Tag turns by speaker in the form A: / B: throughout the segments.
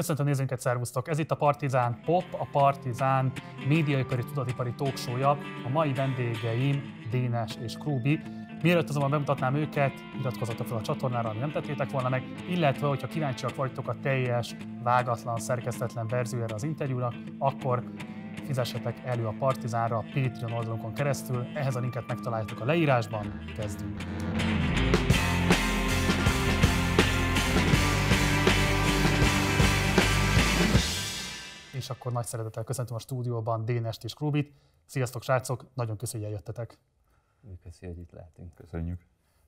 A: Köszöntöm nézőinket, szervusztok! Ez itt a Partizán Pop, a Partizán médiaipari tudatipari talksója. A mai vendégeim Dénes és Krúbi. Mielőtt azonban bemutatnám őket, iratkozzatok fel a csatornára, ami nem tettétek volna meg, illetve, hogyha kíváncsiak vagytok a teljes, vágatlan, szerkesztetlen verziójára az interjúnak, akkor fizessetek elő a Partizánra a Patreon oldalunkon keresztül. Ehhez a linket megtaláljátok a leírásban. Kezdünk! és akkor nagy szeretettel köszöntöm a stúdióban Dénest és Krúbit. Sziasztok srácok, nagyon köszönjük, hogy eljöttetek.
B: Köszi, hogy itt lehetünk. Köszönjük.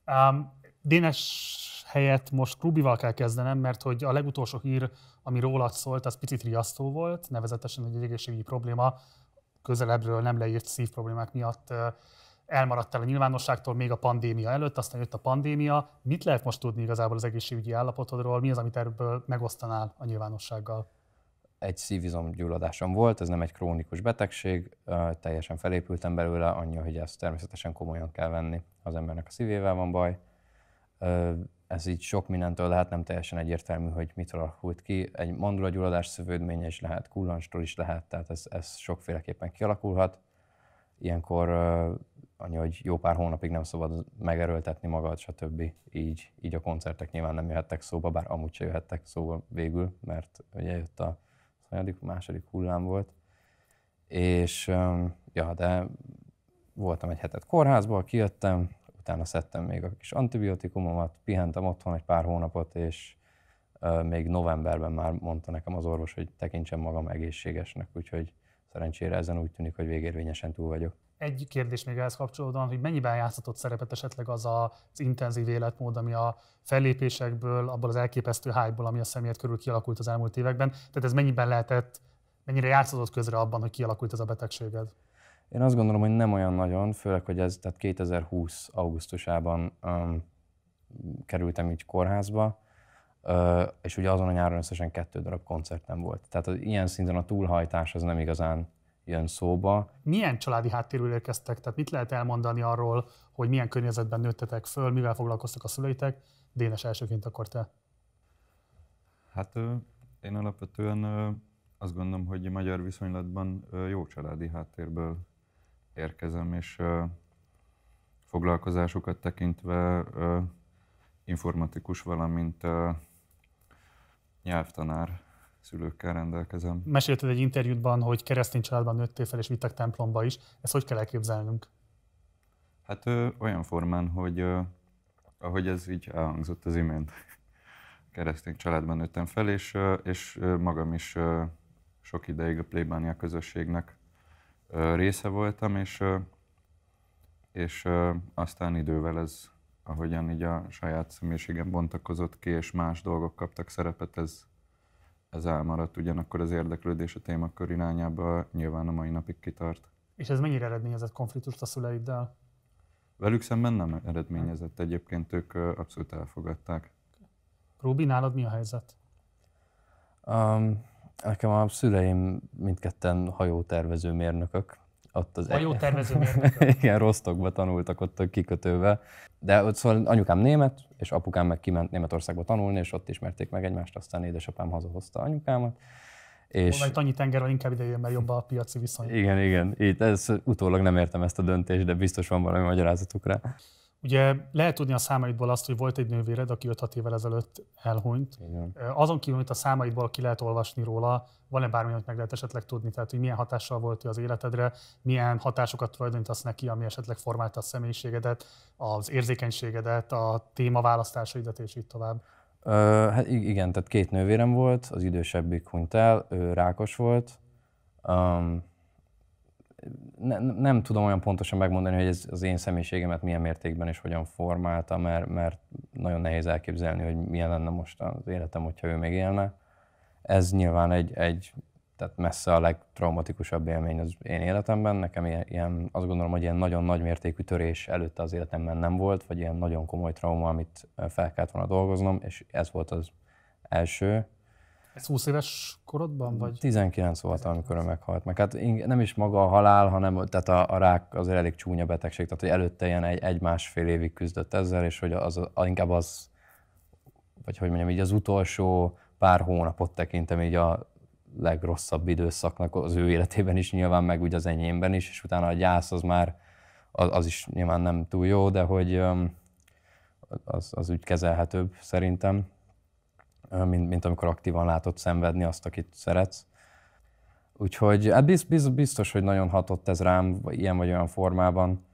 A: Um, Dénes helyett most Krubival kell kezdenem, mert hogy a legutolsó hír, ami rólad szólt, az picit riasztó volt, nevezetesen egy egészségügyi probléma, közelebbről nem leírt szívproblémák miatt el a nyilvánosságtól még a pandémia előtt, aztán jött a pandémia. Mit lehet most tudni igazából az egészségügyi állapotodról, mi az, amit ebből megosztanál a nyilvánossággal?
B: egy szívizomgyulladásom volt, ez nem egy krónikus betegség, teljesen felépültem belőle, annyi, hogy ezt természetesen komolyan kell venni, ha az embernek a szívével van baj. Ez így sok mindentől lehet, nem teljesen egyértelmű, hogy mitől alakult ki. Egy mandulagyulladás szövődménye is lehet, kullancstól is lehet, tehát ez, ez sokféleképpen kialakulhat. Ilyenkor annyi, hogy jó pár hónapig nem szabad megerőltetni magad, stb. Így, így a koncertek nyilván nem jöhettek szóba, bár amúgy se jöhettek szóba végül, mert ugye jött a harmadik, második hullám volt. És ja, de voltam egy hetet kórházban, kijöttem, utána szedtem még a kis antibiotikumomat, pihentem otthon egy pár hónapot, és még novemberben már mondta nekem az orvos, hogy tekintsem magam egészségesnek, úgyhogy szerencsére ezen úgy tűnik, hogy végérvényesen túl vagyok
A: egy kérdés még ehhez kapcsolódóan, hogy mennyiben játszhatott szerepet esetleg az az intenzív életmód, ami a fellépésekből, abból az elképesztő hype ami a személyed körül kialakult az elmúlt években. Tehát ez mennyiben lehetett, mennyire játszhatott közre abban, hogy kialakult ez a betegséged?
B: Én azt gondolom, hogy nem olyan nagyon, főleg, hogy ez tehát 2020. augusztusában um, kerültem így kórházba, uh, és ugye azon a nyáron összesen kettő darab koncertem volt. Tehát az, ilyen szinten a túlhajtás az nem igazán ilyen szóba.
A: Milyen családi háttérül érkeztek? Tehát mit lehet elmondani arról, hogy milyen környezetben nőttetek föl, mivel foglalkoztak a szüleitek? Dénes elsőként akkor te.
C: Hát én alapvetően azt gondolom, hogy magyar viszonylatban jó családi háttérből érkezem, és foglalkozásukat tekintve informatikus, valamint nyelvtanár szülőkkel rendelkezem.
A: Mesélted egy interjútban, hogy keresztény családban nőttél fel, és vittek templomba is. Ezt hogy kell elképzelnünk?
C: Hát ö, olyan formán, hogy ö, ahogy ez így elhangzott az imént. Keresztény családban nőttem fel, és, ö, és magam is ö, sok ideig a plébánia közösségnek ö, része voltam, és, ö, és ö, aztán idővel ez, ahogyan így a saját személyiségem bontakozott ki, és más dolgok kaptak szerepet, ez, ez elmaradt, ugyanakkor az érdeklődés a témakör irányába nyilván a mai napig kitart.
A: És ez mennyire eredményezett konfliktust a szüleiddel?
C: Velük szemben nem eredményezett, egyébként
B: ők abszolút elfogadták.
A: Rubi, nálad mi a helyzet?
B: Um, nekem a szüleim mindketten hajótervező mérnökök, ott az... A jó tervező Igen, Rostokba tanultak ott a kikötővel, De ott szóval anyukám német, és apukám meg kiment Németországba tanulni, és ott ismerték meg egymást, aztán édesapám hazahozta anyukámat. És... Volna egy
A: annyi tengerrel inkább ide jön, mert jobb a piaci viszony.
B: Igen, igen. Itt ez, utólag nem értem ezt a döntést, de biztos van valami magyarázatuk rá.
A: Ugye lehet tudni a számaidból azt, hogy volt egy nővéred, aki 5-6 évvel ezelőtt elhunyt. Igen. Azon kívül, amit a számaidból ki lehet olvasni róla, van-e bármi, amit meg lehet esetleg tudni? Tehát, hogy milyen hatással volt ő az életedre, milyen hatásokat tulajdonítasz neki, ami esetleg formálta a személyiségedet, az érzékenységedet, a témaválasztásaidat, és így tovább.
B: Ö, hát igen, tehát két nővérem volt, az idősebbik hunyt el, ő rákos volt. Um, ne, nem tudom olyan pontosan megmondani, hogy ez az én személyiségemet milyen mértékben és hogyan formálta, mert, mert nagyon nehéz elképzelni, hogy milyen lenne most az életem, hogyha ő még élne. Ez nyilván egy, egy tehát messze a legtraumatikusabb élmény az én életemben. Nekem ilyen, ilyen, azt gondolom, hogy ilyen nagyon nagy mértékű törés előtte az életemben nem volt, vagy ilyen nagyon komoly trauma, amit fel kellett volna dolgoznom, és ez volt az első. Ez 20 éves
A: korodban vagy?
B: 19 voltam, amikor ő meghalt meg. Hát nem is maga a halál, hanem tehát a, a rák az elég csúnya betegség, tehát hogy előtte ilyen egy, egy-másfél évig küzdött ezzel, és hogy az, az, inkább az, vagy hogy mondjam, így az utolsó pár hónapot tekintem így a legrosszabb időszaknak az ő életében is nyilván, meg úgy az enyémben is, és utána a gyász az már, az, az is nyilván nem túl jó, de hogy az, az úgy kezelhetőbb szerintem mint, mint amikor aktívan látod szenvedni azt, akit szeretsz. Úgyhogy hát biz, biz, biztos, hogy nagyon hatott ez rám ilyen vagy olyan formában,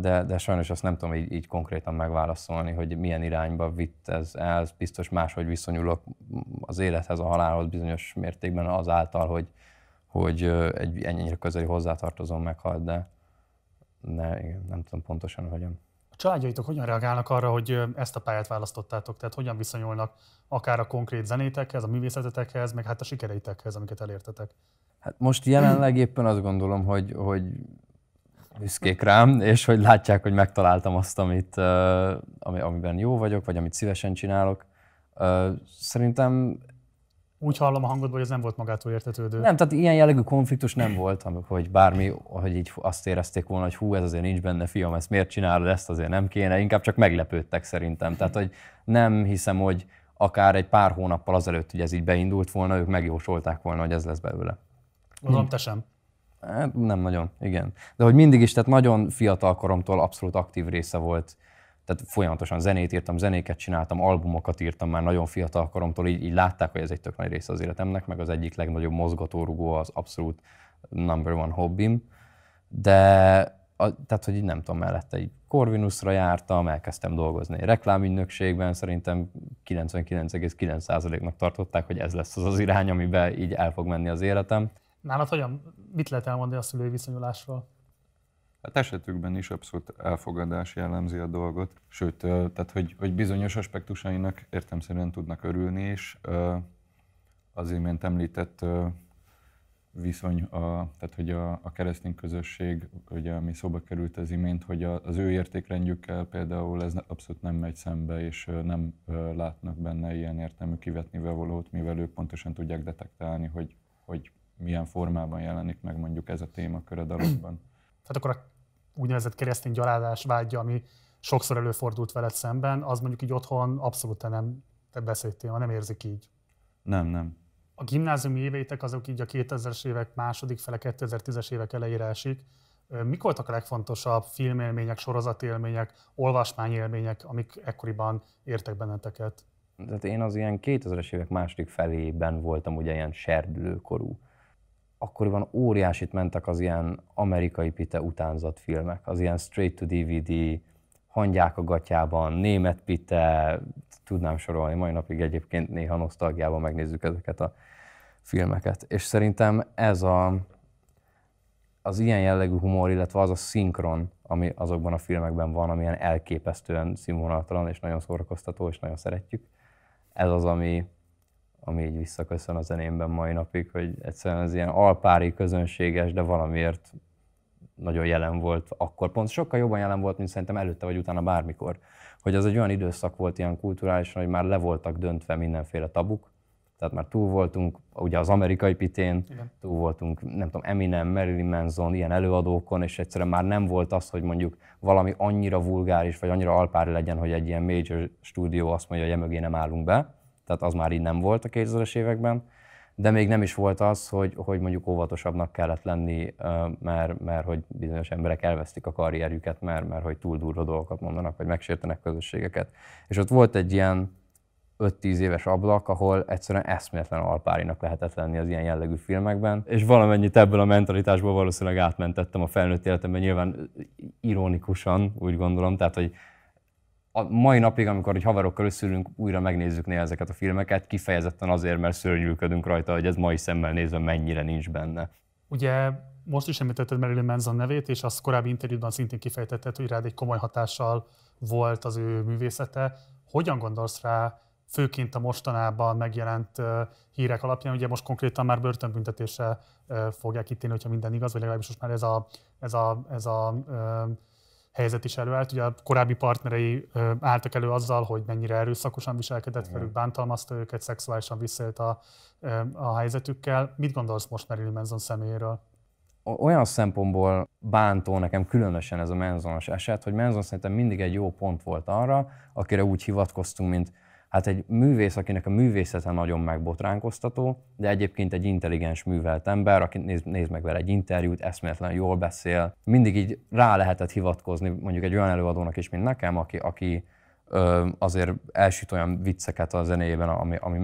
B: de, de sajnos azt nem tudom így, így konkrétan megválaszolni, hogy milyen irányba vitt ez el. Biztos máshogy viszonyulok az élethez, a halálhoz bizonyos mértékben azáltal, hogy, hogy egy ennyire közeli hozzátartozom meghalt, de, de igen, nem tudom pontosan hogyan. A családjaitok hogyan reagálnak
A: arra, hogy ezt a pályát választottátok? Tehát hogyan viszonyulnak akár a konkrét zenétekhez, a művészetetekhez, meg hát a sikereitekhez, amiket elértetek?
B: Hát most jelenleg éppen azt gondolom, hogy, hogy büszkék rám, és hogy látják, hogy megtaláltam azt, amit, amiben jó vagyok, vagy amit szívesen csinálok. Szerintem
A: úgy hallom a hangodból, hogy ez nem volt magától értetődő. Nem, tehát
B: ilyen jellegű konfliktus nem volt, hogy bármi, hogy így azt érezték volna, hogy hú, ez azért nincs benne, fiam, ezt miért csinálod, ezt azért nem kéne, inkább csak meglepődtek szerintem. Tehát, hogy nem hiszem, hogy akár egy pár hónappal azelőtt, hogy ez így beindult volna, ők megjósolták volna, hogy ez lesz belőle. Gondolom, te sem. Hát, nem nagyon, igen. De hogy mindig is, tehát nagyon fiatal koromtól abszolút aktív része volt tehát folyamatosan zenét írtam, zenéket csináltam, albumokat írtam már nagyon fiatal koromtól, így, így látták, hogy ez egy tök nagy része az életemnek, meg az egyik legnagyobb mozgatórugó az abszolút number one hobbim. De a, tehát, hogy így nem tudom, mellette egy Corvinusra jártam, elkezdtem dolgozni egy reklámügynökségben, szerintem 99,9%-nak tartották, hogy ez lesz az az irány, amiben így el fog menni az életem.
A: Nálad hogyan, mit lehet elmondani a szülői viszonyulásról?
C: Hát esetükben is abszolút elfogadás jellemzi a dolgot, sőt, tehát hogy, hogy bizonyos aspektusainak értemszerűen tudnak örülni, és az imént említett viszony, a, tehát hogy a, a keresztény közösség, ugye, ami szóba került az imént, hogy az ő értékrendjükkel például ez abszolút nem megy szembe, és nem látnak benne ilyen értelmű kivetni valót, mivel ők pontosan tudják detektálni, hogy, hogy milyen formában jelenik meg mondjuk ez a témakör a dalokban.
A: Tehát akkor a úgynevezett keresztény gyalázás vágya, ami sokszor előfordult veled szemben, az mondjuk így otthon abszolút nem te beszéltél, nem érzik így. Nem, nem. A gimnáziumi éveitek azok így a 2000-es évek második fele, 2010-es évek elejére esik. Mik voltak a legfontosabb filmélmények, sorozatélmények, olvasmányélmények, amik ekkoriban értek benneteket?
B: Tehát én az ilyen 2000-es évek második felében voltam ugye ilyen serdülőkorú akkoriban óriásit mentek az ilyen amerikai pite utánzat filmek, az ilyen straight to DVD, hangyák a gatyában, német pite, tudnám sorolni, mai napig egyébként néha nosztalgiában megnézzük ezeket a filmeket. És szerintem ez a, az ilyen jellegű humor, illetve az a szinkron, ami azokban a filmekben van, amilyen elképesztően színvonalatlan, és nagyon szórakoztató, és nagyon szeretjük. Ez az, ami, ami így visszaköszön a zenémben mai napig, hogy egyszerűen az ilyen alpári közönséges, de valamiért nagyon jelen volt akkor. Pont sokkal jobban jelen volt, mint szerintem előtte vagy utána bármikor. Hogy az egy olyan időszak volt ilyen kulturálisan, hogy már le voltak döntve mindenféle tabuk, tehát már túl voltunk, ugye az amerikai pitén, Igen. túl voltunk, nem tudom, Eminem, Marilyn Manson, ilyen előadókon, és egyszerűen már nem volt az, hogy mondjuk valami annyira vulgáris, vagy annyira alpári legyen, hogy egy ilyen major stúdió azt mondja, hogy emögé nem állunk be, tehát az már így nem volt a 2000-es években, de még nem is volt az, hogy, hogy mondjuk óvatosabbnak kellett lenni, mert, mert hogy bizonyos emberek elvesztik a karrierjüket, mert, mert hogy túl durva dolgokat mondanak, vagy megsértenek közösségeket. És ott volt egy ilyen 5-10 éves ablak, ahol egyszerűen eszméletlen alpárinak lehetett lenni az ilyen jellegű filmekben, és valamennyit ebből a mentalitásból valószínűleg átmentettem a felnőtt életemben, nyilván ironikusan, úgy gondolom, tehát hogy a mai napig, amikor egy haverokkal összülünk, újra megnézzük néha ezeket a filmeket, kifejezetten azért, mert szörnyűködünk rajta, hogy ez mai szemmel nézve mennyire nincs benne.
A: Ugye most is említetted Marilyn Manson nevét, és az korábbi interjúban szintén kifejtetted, hogy rád egy komoly hatással volt az ő művészete. Hogyan gondolsz rá, főként a mostanában megjelent hírek alapján, ugye most konkrétan már börtönbüntetésre fogják ítélni, hogyha minden igaz, vagy legalábbis most már ez a, ez a, ez a helyzet is előállt. Ugye a korábbi partnerei álltak elő azzal, hogy mennyire erőszakosan viselkedett Igen. velük, bántalmazta őket, szexuálisan visszélt a, a helyzetükkel. Mit gondolsz most Marilyn Manson személyéről?
B: Olyan szempontból bántó nekem különösen ez a menzonos eset, hogy Menzon szerintem mindig egy jó pont volt arra, akire úgy hivatkoztunk, mint hát egy művész, akinek a művészete nagyon megbotránkoztató, de egyébként egy intelligens, művelt ember, aki néz, néz meg vele egy interjút, eszméletlen jól beszél. Mindig így rá lehetett hivatkozni mondjuk egy olyan előadónak is, mint nekem, aki, aki ö, azért elsüt olyan vicceket a zenéjében, ami, ami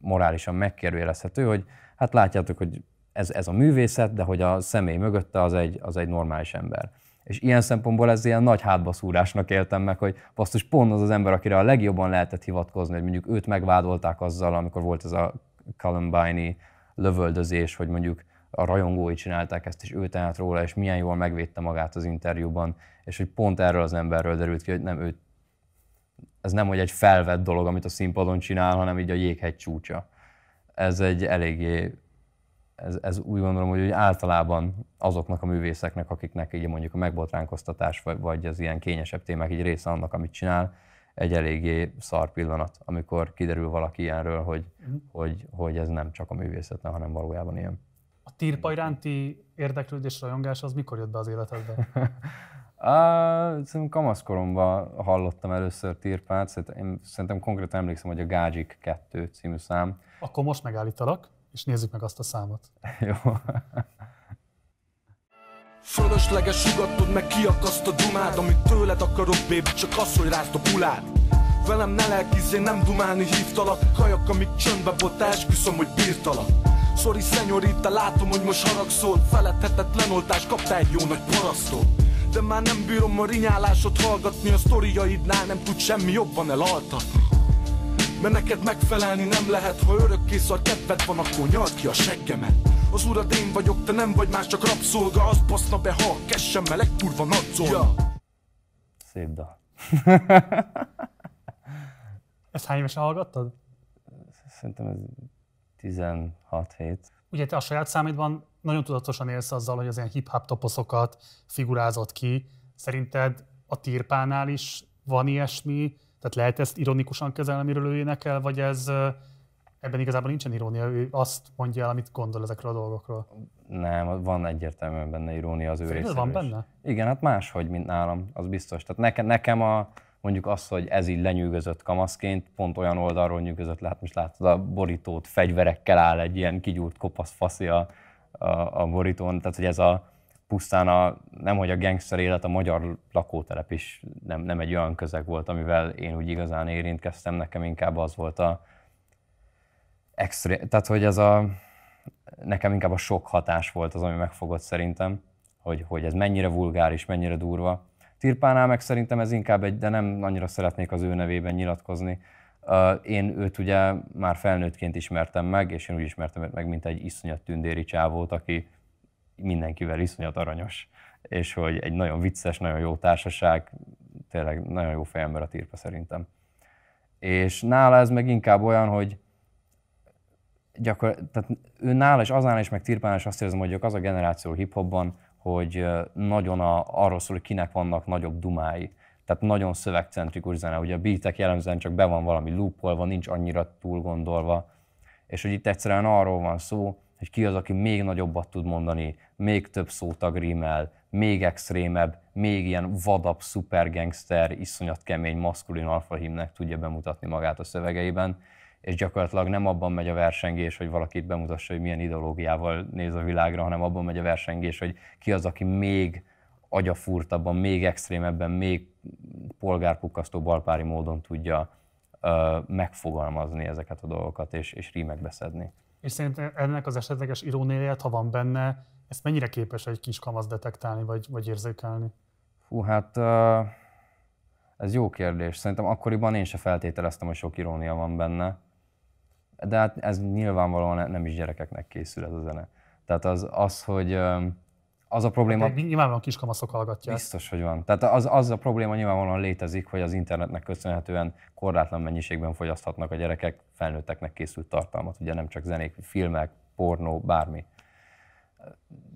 B: morálisan megkérdőjelezhető, hogy hát látjátok, hogy ez, ez a művészet, de hogy a személy mögötte az egy, az egy normális ember. És ilyen szempontból ez ilyen nagy hátbaszúrásnak éltem meg, hogy basszus pont az az ember, akire a legjobban lehetett hivatkozni, hogy mondjuk őt megvádolták azzal, amikor volt ez a Columbine-i lövöldözés, hogy mondjuk a rajongói csinálták ezt, és ő tehát róla, és milyen jól megvédte magát az interjúban, és hogy pont erről az emberről derült ki, hogy nem ő, ez nem hogy egy felvett dolog, amit a színpadon csinál, hanem így a jéghegy csúcsa. Ez egy eléggé ez, ez úgy gondolom, hogy általában azoknak a művészeknek, akiknek így mondjuk a megbotránkoztatás, vagy, vagy az ilyen kényesebb témák így része annak, amit csinál, egy eléggé szar pillanat, amikor kiderül valaki ilyenről, hogy, uh-huh. hogy, hogy ez nem csak a művészetben, hanem valójában ilyen.
A: A tirpa iránti érdeklődés, rajongás az mikor jött be az életedbe?
B: Szerintem kamaszkoromban hallottam először tirpát, szerintem, én, szerintem konkrétan emlékszem, hogy a Gágyik 2 című szám. Akkor most
A: megállítalak és nézzük meg azt a számot. Jó.
C: Fölösleges ugatod, meg kiakaszt a dumád Amit tőled akarok, baby, csak az, hogy rázd a bulád Velem ne lelkiz, én nem dumálni hívtalak Kajak, amik csöndbe volt, küszöm, hogy bírtalak Sorry, szenyorita, látom, hogy most haragszol Feledhetetlen oltás, kaptál egy jó nagy parasztól De már nem bírom a rinyálásot hallgatni A sztoriaidnál nem tud semmi jobban elaltatni mert neked megfelelni nem lehet, ha örökké szar kedved van, akkor nyald ki a seggemet az urad én vagyok, te nem vagy más, csak rabszolga Az baszna be, ha kessem meleg kurva nadzol ja.
B: Szép dal
A: Ezt hány évesen hallgattad?
B: Szerintem ez 16 hét.
A: Ugye te a saját számidban nagyon tudatosan élsz azzal, hogy az ilyen hip-hop toposzokat figurázott ki. Szerinted a tirpánál is van ilyesmi, tehát lehet ezt ironikusan kezelni, amiről ő énekel, vagy ez ebben igazából nincsen irónia, ő azt mondja el, amit gondol ezekről a dolgokról.
B: Nem, van egyértelműen benne irónia az ő részéről van is. benne? Igen, hát máshogy, mint nálam, az biztos. Tehát nekem, nekem a, mondjuk az, hogy ez így lenyűgözött kamaszként, pont olyan oldalról nyűgözött, lát, most látod, a borítót fegyverekkel áll egy ilyen kigyúrt kopasz faszi a, a, a borítón, tehát hogy ez a, pusztán a, nem hogy a gangster élet, a magyar lakótelep is nem, nem egy olyan közeg volt, amivel én úgy igazán érintkeztem, nekem inkább az volt a extra, tehát hogy ez a, nekem inkább a sok hatás volt az, ami megfogott szerintem, hogy, hogy ez mennyire vulgáris, mennyire durva. Tirpánál meg szerintem ez inkább egy, de nem annyira szeretnék az ő nevében nyilatkozni. Én őt ugye már felnőttként ismertem meg, és én úgy ismertem meg, mint egy iszonyat tündéri csávót, aki mindenkivel iszonyat aranyos, és hogy egy nagyon vicces, nagyon jó társaság, tényleg nagyon jó fejember a tírpa szerintem. És nála ez meg inkább olyan, hogy gyakor, tehát ő nála és azán is, meg tirpán is azt érzem, hogy az a generáció hiphopban, hogy nagyon a, arról szól, hogy kinek vannak nagyobb dumái. Tehát nagyon szövegcentrikus zene. Ugye a beatek jellemzően csak be van valami loopolva, nincs annyira túl gondolva. És hogy itt egyszerűen arról van szó, hogy ki az, aki még nagyobbat tud mondani, még több szótag rímel, még extrémebb, még ilyen vadabb gangster, iszonyat kemény, maszkulin alfahimnek tudja bemutatni magát a szövegeiben, és gyakorlatilag nem abban megy a versengés, hogy valakit bemutassa, hogy milyen ideológiával néz a világra, hanem abban megy a versengés, hogy ki az, aki még agyafurtabban, még extrémebben, még polgárpukkasztó balpári módon tudja uh, megfogalmazni ezeket a dolgokat és, és rímekbe szedni
A: és szerintem ennek az esetleges iróniáját, ha van benne, ezt mennyire képes egy kis kamasz detektálni, vagy, vagy érzékelni?
B: Hú, hát ez jó kérdés. Szerintem akkoriban én se feltételeztem, hogy sok irónia van benne. De hát ez nyilvánvalóan nem is gyerekeknek készül ez a zene. Tehát az, az hogy az a probléma... Hát,
A: nyilvánvalóan kiskamaszok hallgatják. Biztos,
B: hogy van. Tehát az, az a probléma nyilvánvalóan létezik, hogy az internetnek köszönhetően korlátlan mennyiségben fogyaszthatnak a gyerekek felnőtteknek készült tartalmat, ugye nem csak zenék, filmek, pornó, bármi.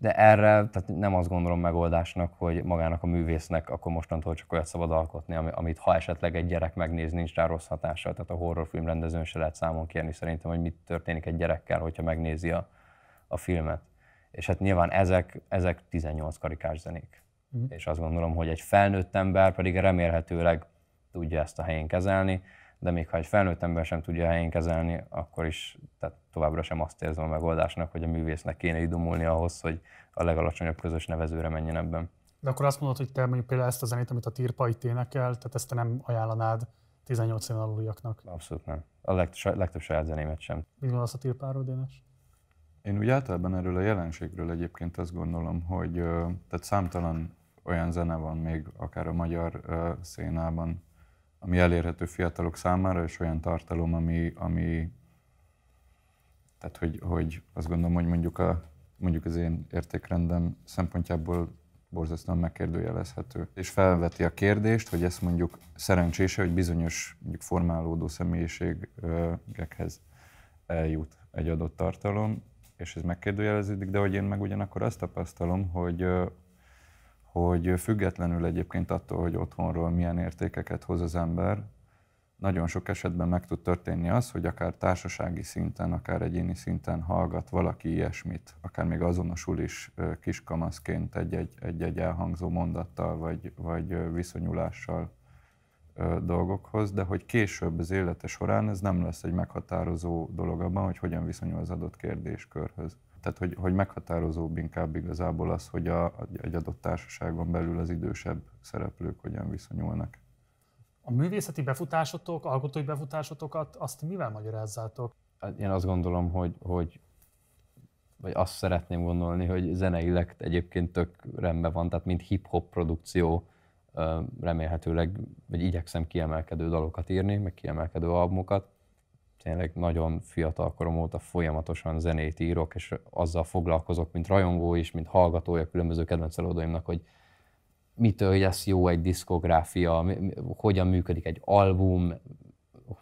B: De erre tehát nem azt gondolom megoldásnak, hogy magának a művésznek akkor mostantól csak olyat szabad alkotni, amit ha esetleg egy gyerek megnéz, nincs rá rossz hatása. Tehát a horrorfilm rendezőn se lehet számon kérni szerintem, hogy mit történik egy gyerekkel, hogyha megnézi a, a filmet és hát nyilván ezek, ezek 18 karikás zenék. Mm. És azt gondolom, hogy egy felnőtt ember pedig remélhetőleg tudja ezt a helyén kezelni, de még ha egy felnőtt ember sem tudja a helyén kezelni, akkor is tehát továbbra sem azt érzem a megoldásnak, hogy a művésznek kéne idomulni ahhoz, hogy a legalacsonyabb közös nevezőre menjen ebben.
A: De akkor azt mondod, hogy te mondjuk például ezt a zenét, amit a Tirpa itt énekel, tehát ezt te nem ajánlanád 18 éven aluliaknak?
C: Abszolút
B: nem. A legtöbb, legtöbb saját zenémet sem.
A: Mit gondolsz a Tirpáról, Dénes?
C: Én úgy általában erről a jelenségről egyébként azt gondolom, hogy tehát számtalan olyan zene van még akár a magyar szénában, ami elérhető fiatalok számára, és olyan tartalom, ami, ami tehát hogy, hogy azt gondolom, hogy mondjuk, a, mondjuk az én értékrendem szempontjából borzasztóan megkérdőjelezhető. És felveti a kérdést, hogy ezt mondjuk szerencsése, hogy bizonyos mondjuk formálódó személyiségekhez eljut egy adott tartalom, és ez megkérdőjeleződik, de hogy én meg ugyanakkor azt tapasztalom, hogy, hogy függetlenül egyébként attól, hogy otthonról milyen értékeket hoz az ember, nagyon sok esetben meg tud történni az, hogy akár társasági szinten, akár egyéni szinten hallgat valaki ilyesmit, akár még azonosul is kiskamaszként egy-egy elhangzó mondattal vagy, vagy viszonyulással dolgokhoz, de hogy később az élete során ez nem lesz egy meghatározó dolog abban, hogy hogyan viszonyul az adott kérdéskörhöz. Tehát, hogy, hogy meghatározóbb inkább igazából az, hogy a, egy adott társaságon belül az idősebb szereplők hogyan viszonyulnak.
A: A művészeti befutásotok, alkotói befutásotokat, azt mivel magyarázzátok?
B: Hát én azt gondolom, hogy, hogy vagy azt szeretném gondolni, hogy zeneileg egyébként tök rendben van, tehát mint hip-hop produkció, remélhetőleg, vagy igyekszem kiemelkedő dalokat írni, meg kiemelkedő albumokat. Tényleg nagyon fiatal korom óta folyamatosan zenét írok, és azzal foglalkozok, mint rajongó is, mint hallgatója különböző kedvenc előadóimnak, hogy mitől lesz jó egy diszkográfia, hogyan működik egy album,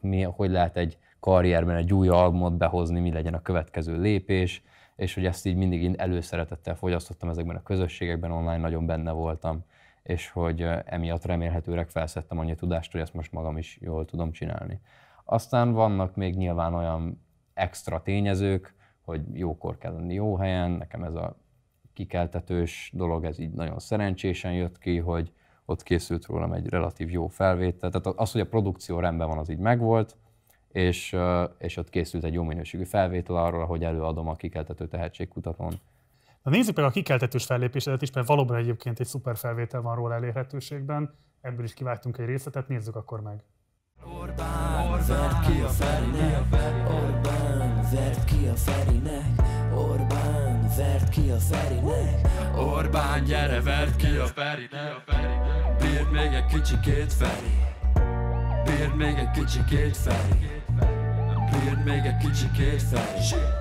B: mi, hogy lehet egy karrierben egy új albumot behozni, mi legyen a következő lépés, és hogy ezt így mindig én előszeretettel fogyasztottam ezekben a közösségekben, online nagyon benne voltam és hogy emiatt remélhetőleg felszettem annyi tudást, hogy ezt most magam is jól tudom csinálni. Aztán vannak még nyilván olyan extra tényezők, hogy jókor kell lenni jó helyen, nekem ez a kikeltetős dolog, ez így nagyon szerencsésen jött ki, hogy ott készült rólam egy relatív jó felvétel. Tehát az, hogy a produkció rendben van, az így megvolt, és, és ott készült egy jó minőségű felvétel arról, hogy előadom a kikeltető tehetségkutatón
A: Na nézzük meg a kikeltetős fellépésedet is, mert valóban egyébként egy szuper felvétel van róla elérhetőségben. Ebből is kivágtunk egy részletet, nézzük akkor meg.
B: Orbán, Orbán zert ki a Ferinek, Orbán, zert ki a Ferinek, Orbán, zert ki a Ferinek, Orbán, gyere, vert ki a Ferinek, bírd még egy kicsi két Feri, bírd még egy kicsi két Feri, bírd még egy kicsi két Feri.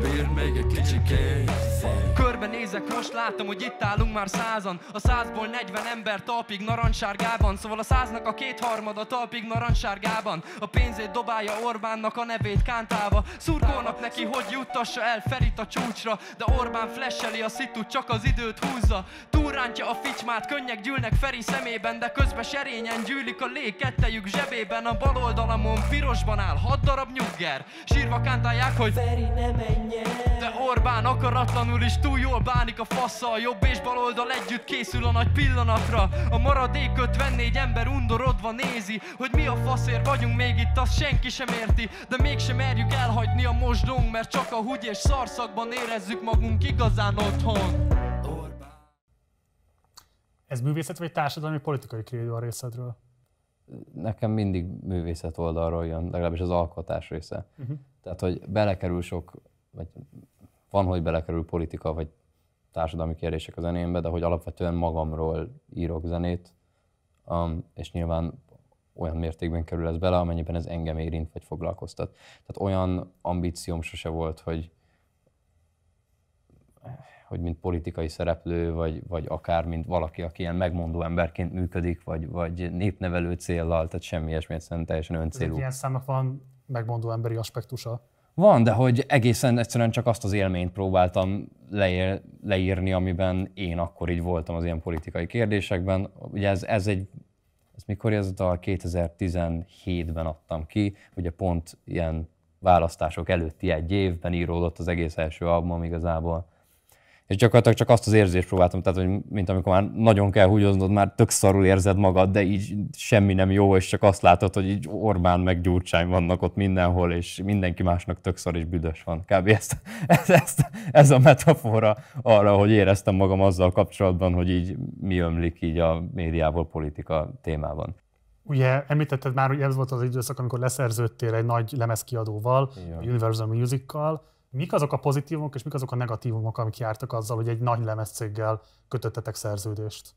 C: Beer maker, kitchen case.
B: Could tükörbe nézek, most látom, hogy itt állunk már százan A százból negyven ember talpig narancsárgában Szóval a száznak a kétharmada talpig narancsárgában A pénzét dobálja Orbánnak a nevét kántálva Szurkolnak neki, hogy juttassa el Ferit a csúcsra De Orbán flesseli a szitut, csak az időt húzza Túrántja a ficsmát könnyek gyűlnek Feri szemében De közben serényen gyűlik a lé kettejük zsebében A bal oldalamon pirosban áll hat darab nyugger Sírva kántálják, hogy Feri ne menjen De Orbán akaratlanul is túl jó Jól bánik a a jobb és bal oldal együtt készül a nagy pillanatra A maradék 54 ember undorodva nézi Hogy mi a faszér vagyunk még itt, azt senki sem érti De mégsem merjük elhagyni a mosdónk Mert csak a húgy és szarszakban érezzük magunk igazán otthon
A: Ez művészet vagy társadalmi politikai kérdő a részedről?
B: Nekem mindig művészet oldalról jön, legalábbis az alkotás része. Uh-huh. Tehát, hogy belekerül sok, vagy van, hogy belekerül politika, vagy társadalmi kérdések a zenémbe, de hogy alapvetően magamról írok zenét, um, és nyilván olyan mértékben kerül ez bele, amennyiben ez engem érint vagy foglalkoztat. Tehát olyan ambícióm sose volt, hogy, hogy mint politikai szereplő, vagy, vagy akár mint valaki, aki ilyen megmondó emberként működik, vagy, vagy népnevelő céllal, tehát semmi ilyesmi, egyszerűen teljesen öncélú. Ez egy ilyen
A: számnak van megmondó emberi aspektusa.
B: Van, de hogy egészen egyszerűen csak azt az élményt próbáltam leér, leírni, amiben én akkor így voltam az ilyen politikai kérdésekben. Ugye ez, ez egy, ez mikor ez a 2017-ben adtam ki, ugye pont ilyen választások előtti egy évben íródott az egész első album igazából és gyakorlatilag csak azt az érzést próbáltam, tehát, hogy mint amikor már nagyon kell húgyoznod, már tök szarul érzed magad, de így semmi nem jó, és csak azt látod, hogy így Orbán meg Gyurcsány vannak ott mindenhol, és mindenki másnak tök szar és büdös van. Kb. Ezt, ez, ez, ez a metafora arra, hogy éreztem magam azzal kapcsolatban, hogy így mi ömlik így a médiából politika témában.
A: Ugye említetted már, hogy ez volt az időszak, amikor leszerződtél egy nagy lemezkiadóval, a Universal Music-kal, Mik azok a pozitívumok és mik azok a negatívumok, amik jártak azzal, hogy egy nagy lemezcéggel kötöttetek szerződést?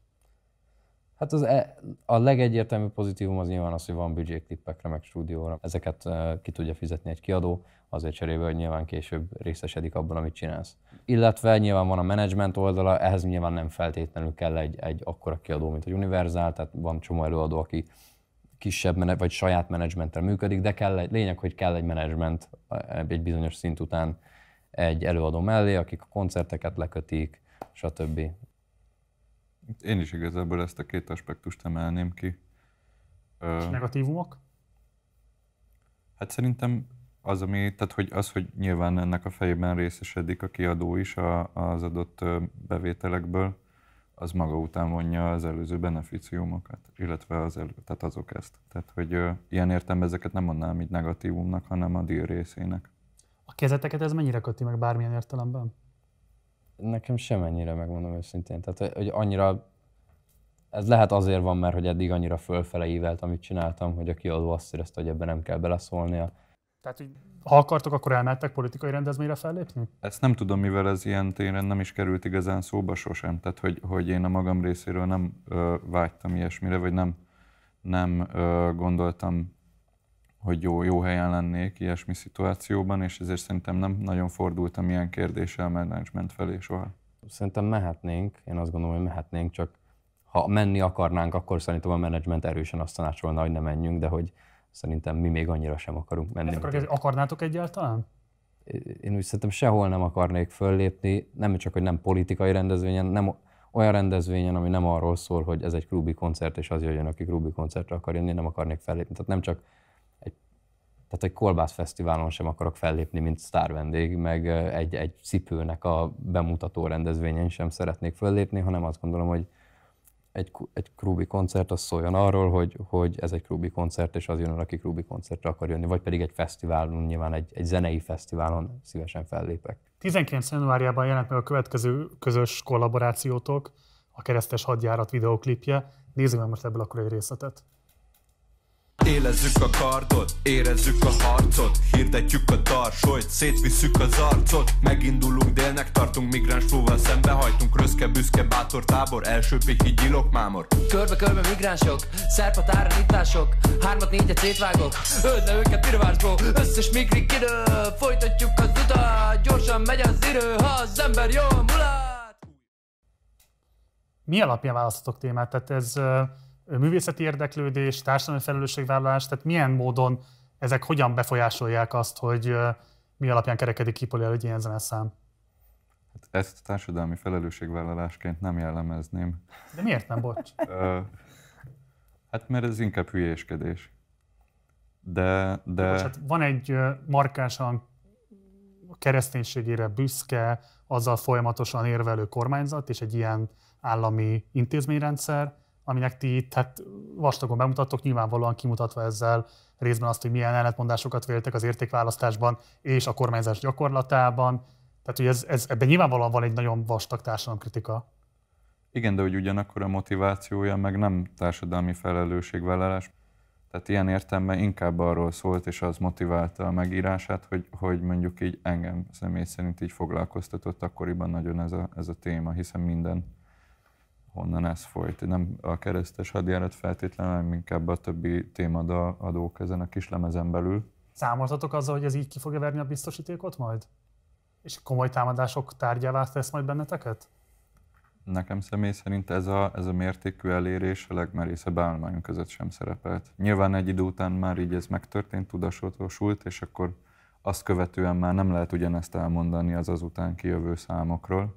A: Hát az e,
B: a legegyértelműbb pozitívum az nyilván az, hogy van büdzsé klippekre, meg stúdióra. Ezeket e, ki tudja fizetni egy kiadó, azért cserébe, hogy nyilván később részesedik abban, amit csinálsz. Illetve nyilván van a menedzsment oldala, ehhez nyilván nem feltétlenül kell egy, egy akkora kiadó, mint a Universal, tehát van csomó előadó, aki kisebb vagy saját menedzsmenttel működik, de kell egy, lényeg, hogy kell egy menedzsment egy bizonyos szint után egy előadó mellé, akik a koncerteket lekötik, stb.
C: Én is igazából ezt a két aspektust emelném ki. És
A: negatívumok?
C: Hát szerintem az, ami, tehát hogy az, hogy nyilván ennek a fejében részesedik a kiadó is a, az adott bevételekből, az maga után vonja az előző beneficiumokat, illetve az elő, tehát azok ezt. Tehát, hogy ö, ilyen értem ezeket nem mondanám így negatívumnak, hanem a díj részének.
A: A kezeteket ez mennyire köti meg bármilyen értelemben?
B: Nekem semennyire, megmondom őszintén. Tehát, hogy annyira ez lehet azért van, mert hogy eddig annyira fölfele ívelt, amit csináltam, hogy a kiadó azt érezte, hogy ebben nem kell beleszólnia.
A: Tehát, hogy ha akartok, akkor elmentek politikai rendezvényre fellépni?
C: Ezt nem tudom, mivel ez ilyen téren nem is került igazán szóba sosem. Tehát, hogy, hogy én a magam részéről nem ö, vágytam ilyesmire, vagy nem, nem ö, gondoltam hogy jó, jó helyen lennék ilyesmi szituációban, és ezért szerintem nem
B: nagyon fordultam ilyen kérdéssel management felé soha. Szerintem mehetnénk, én azt gondolom, hogy mehetnénk, csak ha menni akarnánk, akkor szerintem a menedzsment erősen azt tanácsolna, hogy ne menjünk, de hogy szerintem mi még annyira sem akarunk menni. Ezt
A: akarok, akarnátok egyáltalán?
B: Én úgy szerintem sehol nem akarnék föllépni, nem csak, hogy nem politikai rendezvényen, nem olyan rendezvényen, ami nem arról szól, hogy ez egy klubi koncert, és az jöjjön, aki klubi koncertre akar jönni, nem akarnék fellépni. Tehát nem csak tehát egy Kolbász Fesztiválon sem akarok fellépni, mint sztár vendég, meg egy, egy cipőnek a bemutató rendezvényen sem szeretnék fellépni, hanem azt gondolom, hogy egy, egy Krubi koncert az szóljon arról, hogy, hogy ez egy Krubi koncert, és az jön aki Krubi koncertre akar jönni, vagy pedig egy fesztiválon, nyilván egy, egy zenei fesztiválon szívesen fellépek.
A: 19. januárjában jelent meg a következő közös kollaborációtok, a keresztes hadjárat videoklipje. Nézzük meg most ebből akkor egy részletet.
C: Élezzük a kardot, érezzük a harcot Hirdetjük a tarsolyt, szétvisszük az arcot Megindulunk délnek, tartunk migráns flóval szembe Hajtunk röszke, büszke, bátor
B: tábor Első piki gyilok, mámor Körbe-körbe migránsok, szerpa áramítások Hármat, négyet szétvágok Öld őket pirvásból, összes mikri kidő, Folytatjuk az utat, gyorsan megy az idő Ha az ember jó mulat.
A: Mi alapján választatok témát? Tehát ez művészeti érdeklődés, társadalmi felelősségvállalás, tehát milyen módon ezek hogyan befolyásolják azt, hogy mi alapján kerekedik ki Poli egy ilyen zeneszám?
C: Hát ezt társadalmi felelősségvállalásként nem jellemezném.
A: De miért nem, bocs?
C: hát mert ez inkább hülyéskedés. De, de... Bocs, hát
A: van egy markánsan kereszténységére büszke, azzal folyamatosan érvelő kormányzat és egy ilyen állami intézményrendszer, aminek ti itt hát vastagon bemutattok, nyilvánvalóan kimutatva ezzel részben azt, hogy milyen ellentmondásokat véltek az értékválasztásban és a kormányzás gyakorlatában. Tehát, hogy ez, ez, ebben nyilvánvalóan van egy nagyon vastag társadalomkritika.
C: Igen, de hogy ugyanakkor a motivációja meg nem társadalmi felelősségvállalás. Tehát ilyen értelme inkább arról szólt, és az motiválta a megírását, hogy, hogy mondjuk így engem személy szerint így foglalkoztatott akkoriban nagyon ez a, ez a téma, hiszen minden honnan ez folyt. Nem a keresztes hadjárat feltétlenül, hanem inkább a többi adók ezen a kis lemezen belül.
A: Számoltatok azzal, hogy ez így ki fogja verni a biztosítékot majd? És komoly támadások tárgyává tesz majd benneteket?
C: Nekem személy szerint ez a, ez a mértékű elérés a legmerészebb állományunk között sem szerepelt. Nyilván egy idő után már így ez megtörtént, tudatosult, és akkor azt követően már nem lehet ugyanezt elmondani az azután kijövő számokról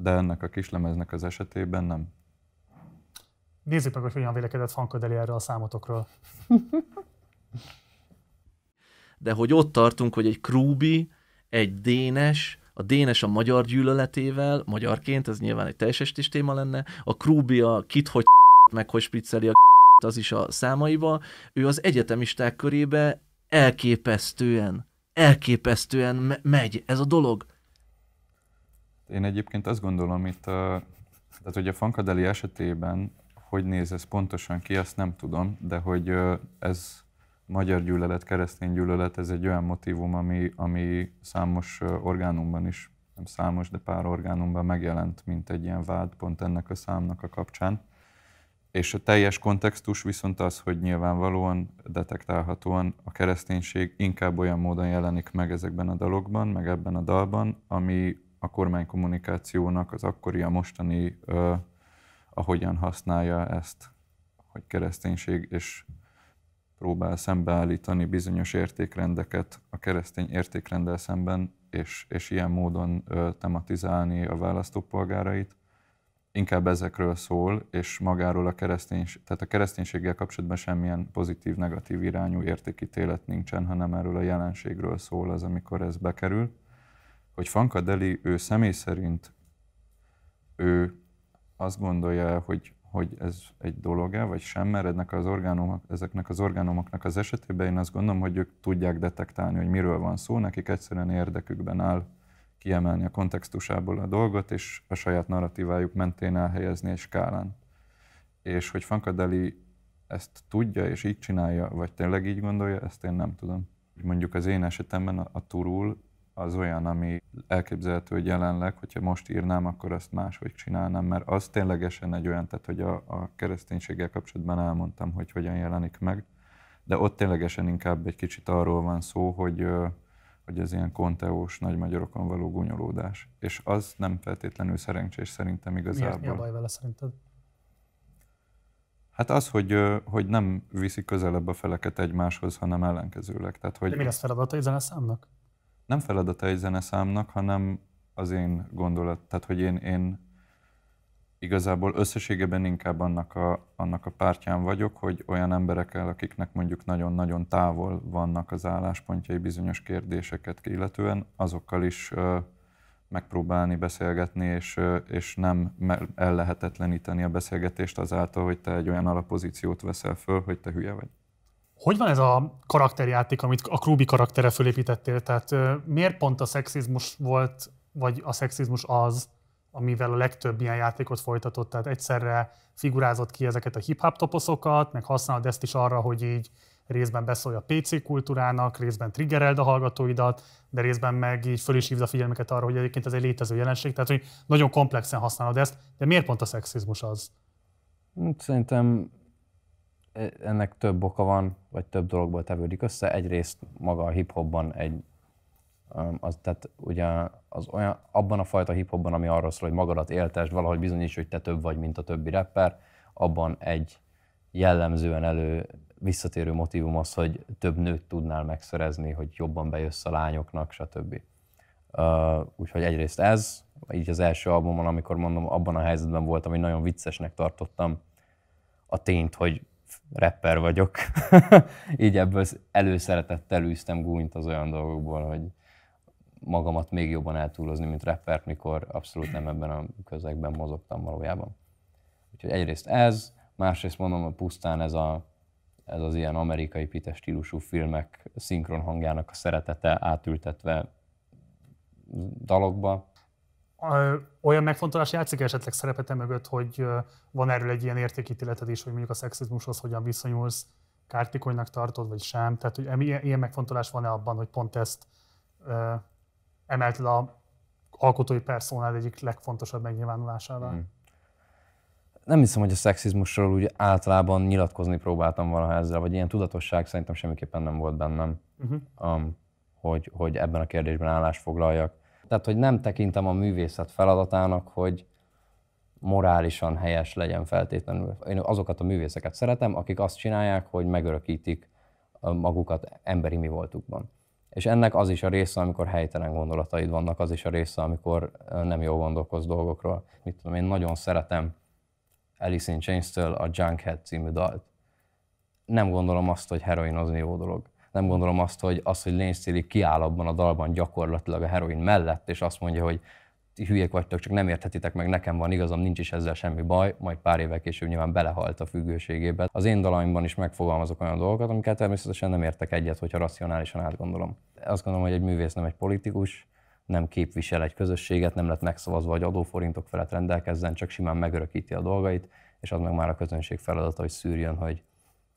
C: de ennek a kislemeznek az esetében nem.
A: Nézzük meg, hogy hogyan vélekedett Fanködeli erről a számotokról.
C: de hogy ott tartunk, hogy egy Krúbi, egy Dénes, a Dénes a magyar gyűlöletével, magyarként, ez nyilván egy teljes estés téma lenne, a Krúbi a kit hogy meg hogy spicceli a az is a számaiba, ő az egyetemisták körébe elképesztően, elképesztően megy ez a dolog. Én egyébként azt gondolom itt, a, tehát hogy a Fankadeli esetében hogy néz ez pontosan ki, azt nem tudom, de hogy ez magyar gyűlölet, keresztény gyűlölet, ez egy olyan motivum, ami, ami számos orgánumban is, nem számos, de pár orgánumban megjelent, mint egy ilyen vád pont ennek a számnak a kapcsán. És a teljes kontextus viszont az, hogy nyilvánvalóan, detektálhatóan a kereszténység inkább olyan módon jelenik meg ezekben a dalokban, meg ebben a dalban, ami a kormánykommunikációnak az akkori, a mostani, ahogyan használja ezt, hogy kereszténység, és próbál szembeállítani bizonyos értékrendeket a keresztény értékrendel szemben, és, és ilyen módon ö, tematizálni a választópolgárait. Inkább ezekről szól, és magáról a kereszténység, tehát a kereszténységgel kapcsolatban semmilyen pozitív, negatív irányú értékítélet nincsen, hanem erről a jelenségről szól az, amikor ez bekerül hogy Fankadeli ő személy szerint ő azt gondolja, hogy, hogy ez egy dolog-e, vagy sem, mert ennek az orgánumok, ezeknek az orgánumoknak az esetében én azt gondolom, hogy ők tudják detektálni, hogy miről van szó, nekik egyszerűen érdekükben áll kiemelni a kontextusából a dolgot, és a saját narratívájuk mentén elhelyezni egy skálán. És hogy Fankadeli ezt tudja és így csinálja, vagy tényleg így gondolja, ezt én nem tudom. Mondjuk az én esetemben a, a turul az olyan, ami elképzelhető, hogy jelenleg, hogyha most írnám, akkor azt máshogy csinálnám, mert az ténylegesen egy olyan, tehát hogy a, a kereszténységgel kapcsolatban elmondtam, hogy hogyan jelenik meg, de ott ténylegesen inkább egy kicsit arról van szó, hogy, hogy ez ilyen konteós, nagy magyarokon való gúnyolódás. És az nem feltétlenül szerencsés szerintem igazából. Miért? Mi a
A: baj vele szerinted?
C: Hát az, hogy, hogy nem viszik közelebb a feleket egymáshoz, hanem ellenkezőleg. Tehát, hogy... De mi lesz
A: feladata a zeneszámnak?
C: nem feladata egy zeneszámnak, hanem az én gondolat, tehát hogy én, én igazából összességében inkább annak a, annak a pártján vagyok, hogy olyan emberekkel, akiknek mondjuk nagyon-nagyon távol vannak az álláspontjai bizonyos kérdéseket illetően, azokkal is megpróbálni beszélgetni, és, és nem ellehetetleníteni a beszélgetést azáltal, hogy te egy olyan alapozíciót veszel föl, hogy te hülye vagy.
A: Hogy van ez a karakterjáték, amit a Krúbi karaktere fölépítettél? Tehát miért pont a szexizmus volt, vagy a szexizmus az, amivel a legtöbb ilyen játékot folytatott? Tehát egyszerre figurázott ki ezeket a hip-hop toposzokat, meg használod ezt is arra, hogy így részben beszólj a PC kultúrának, részben triggereld a hallgatóidat, de részben meg így föl is hívd a figyelmeket arra, hogy egyébként ez egy létező jelenség, tehát hogy nagyon komplexen használod ezt, de miért pont a szexizmus az?
B: Hát szerintem E, ennek több oka van, vagy több dologból tevődik össze. Egyrészt maga a hip-hopban egy, az, tehát ugye az olyan, abban a fajta hip-hopban, ami arról szól, hogy magadat éltesd, valahogy bizonyíts, hogy te több vagy, mint a többi rapper, abban egy jellemzően elő visszatérő motivum az, hogy több nőt tudnál megszerezni, hogy jobban bejössz a lányoknak, stb. Uh, úgyhogy egyrészt ez, így az első albumon, amikor mondom, abban a helyzetben voltam, hogy nagyon viccesnek tartottam a tényt, hogy rapper vagyok. Így ebből előszeretettel űztem gúnyt az olyan dolgokból, hogy magamat még jobban eltúlozni, mint rappert, mikor abszolút nem ebben a közegben mozogtam valójában. Úgyhogy egyrészt ez, másrészt mondom, a pusztán ez, a, ez az ilyen amerikai pite stílusú filmek szinkron hangjának a szeretete átültetve dalokba,
A: olyan megfontolás játszik esetleg szerepete mögött, hogy van erről egy ilyen értékítéleted is, hogy mondjuk a szexizmushoz hogyan viszonyulsz, kártikonynak tartod, vagy sem? Tehát, hogy ilyen megfontolás van-e abban, hogy pont ezt emelt le a alkotói personád egyik legfontosabb megnyilvánulásával? Hmm.
B: Nem hiszem, hogy a szexizmusról úgy általában nyilatkozni próbáltam valaha ezzel, vagy ilyen tudatosság szerintem semmiképpen nem volt bennem, uh-huh. um, hogy, hogy ebben a kérdésben állást foglaljak. Tehát, hogy nem tekintem a művészet feladatának, hogy morálisan helyes legyen feltétlenül. Én azokat a művészeket szeretem, akik azt csinálják, hogy megörökítik magukat emberi mi voltukban. És ennek az is a része, amikor helytelen gondolataid vannak, az is a része, amikor nem jól gondolkoz dolgokról. Mit tudom, én nagyon szeretem Alice in Chains-től a Junkhead című dalt. Nem gondolom azt, hogy heroinozni jó dolog nem gondolom azt, hogy az, hogy Lane Steely kiáll abban a dalban gyakorlatilag a heroin mellett, és azt mondja, hogy ti hülyék vagytok, csak nem érthetitek meg, nekem van igazam, nincs is ezzel semmi baj, majd pár évek később nyilván belehalt a függőségébe. Az én dalaimban is megfogalmazok olyan dolgokat, amiket természetesen nem értek egyet, hogyha racionálisan átgondolom. Azt gondolom, hogy egy művész nem egy politikus, nem képvisel egy közösséget, nem lett megszavazva, hogy adóforintok felett rendelkezzen, csak simán megörökíti a dolgait, és az meg már a közönség feladata, hogy szűrjön, hogy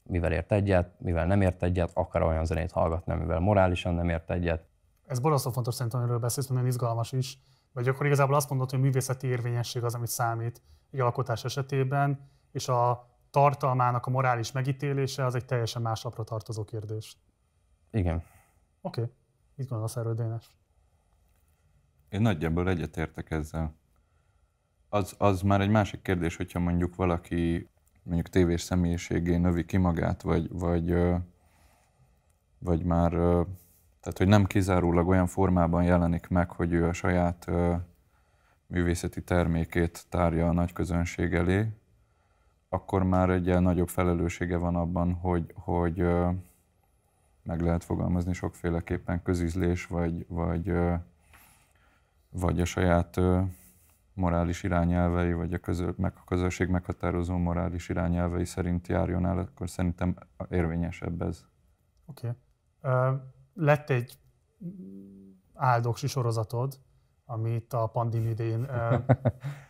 B: mivel ért egyet, mivel nem ért egyet, akar olyan zenét hallgatni, mivel morálisan nem ért egyet.
A: Ez borzasztó fontos szerintem, amiről beszélsz, mert nagyon izgalmas is, vagy akkor igazából azt mondod, hogy a művészeti érvényesség az, ami számít egy alkotás esetében, és a tartalmának a morális megítélése az egy teljesen más lapra tartozó kérdés. Igen. Oké. Okay. Mit gondolsz erről, Dénes?
C: Én nagyjából egyetértek ezzel. Az, az már egy másik kérdés, hogyha mondjuk valaki mondjuk tévés személyiségé növi ki magát, vagy, vagy, vagy már, tehát hogy nem kizárólag olyan formában jelenik meg, hogy ő a saját művészeti termékét tárja a nagy közönség elé, akkor már egy nagyobb felelőssége van abban, hogy, hogy meg lehet fogalmazni sokféleképpen közizlés, vagy, vagy, vagy a saját morális irányelvei, vagy a, közö, meg a közösség meghatározó morális irányelvei szerint járjon el, akkor szerintem érvényesebb ez.
A: Oké. Okay. Lett egy áldoksi sorozatod, amit a pandémia idején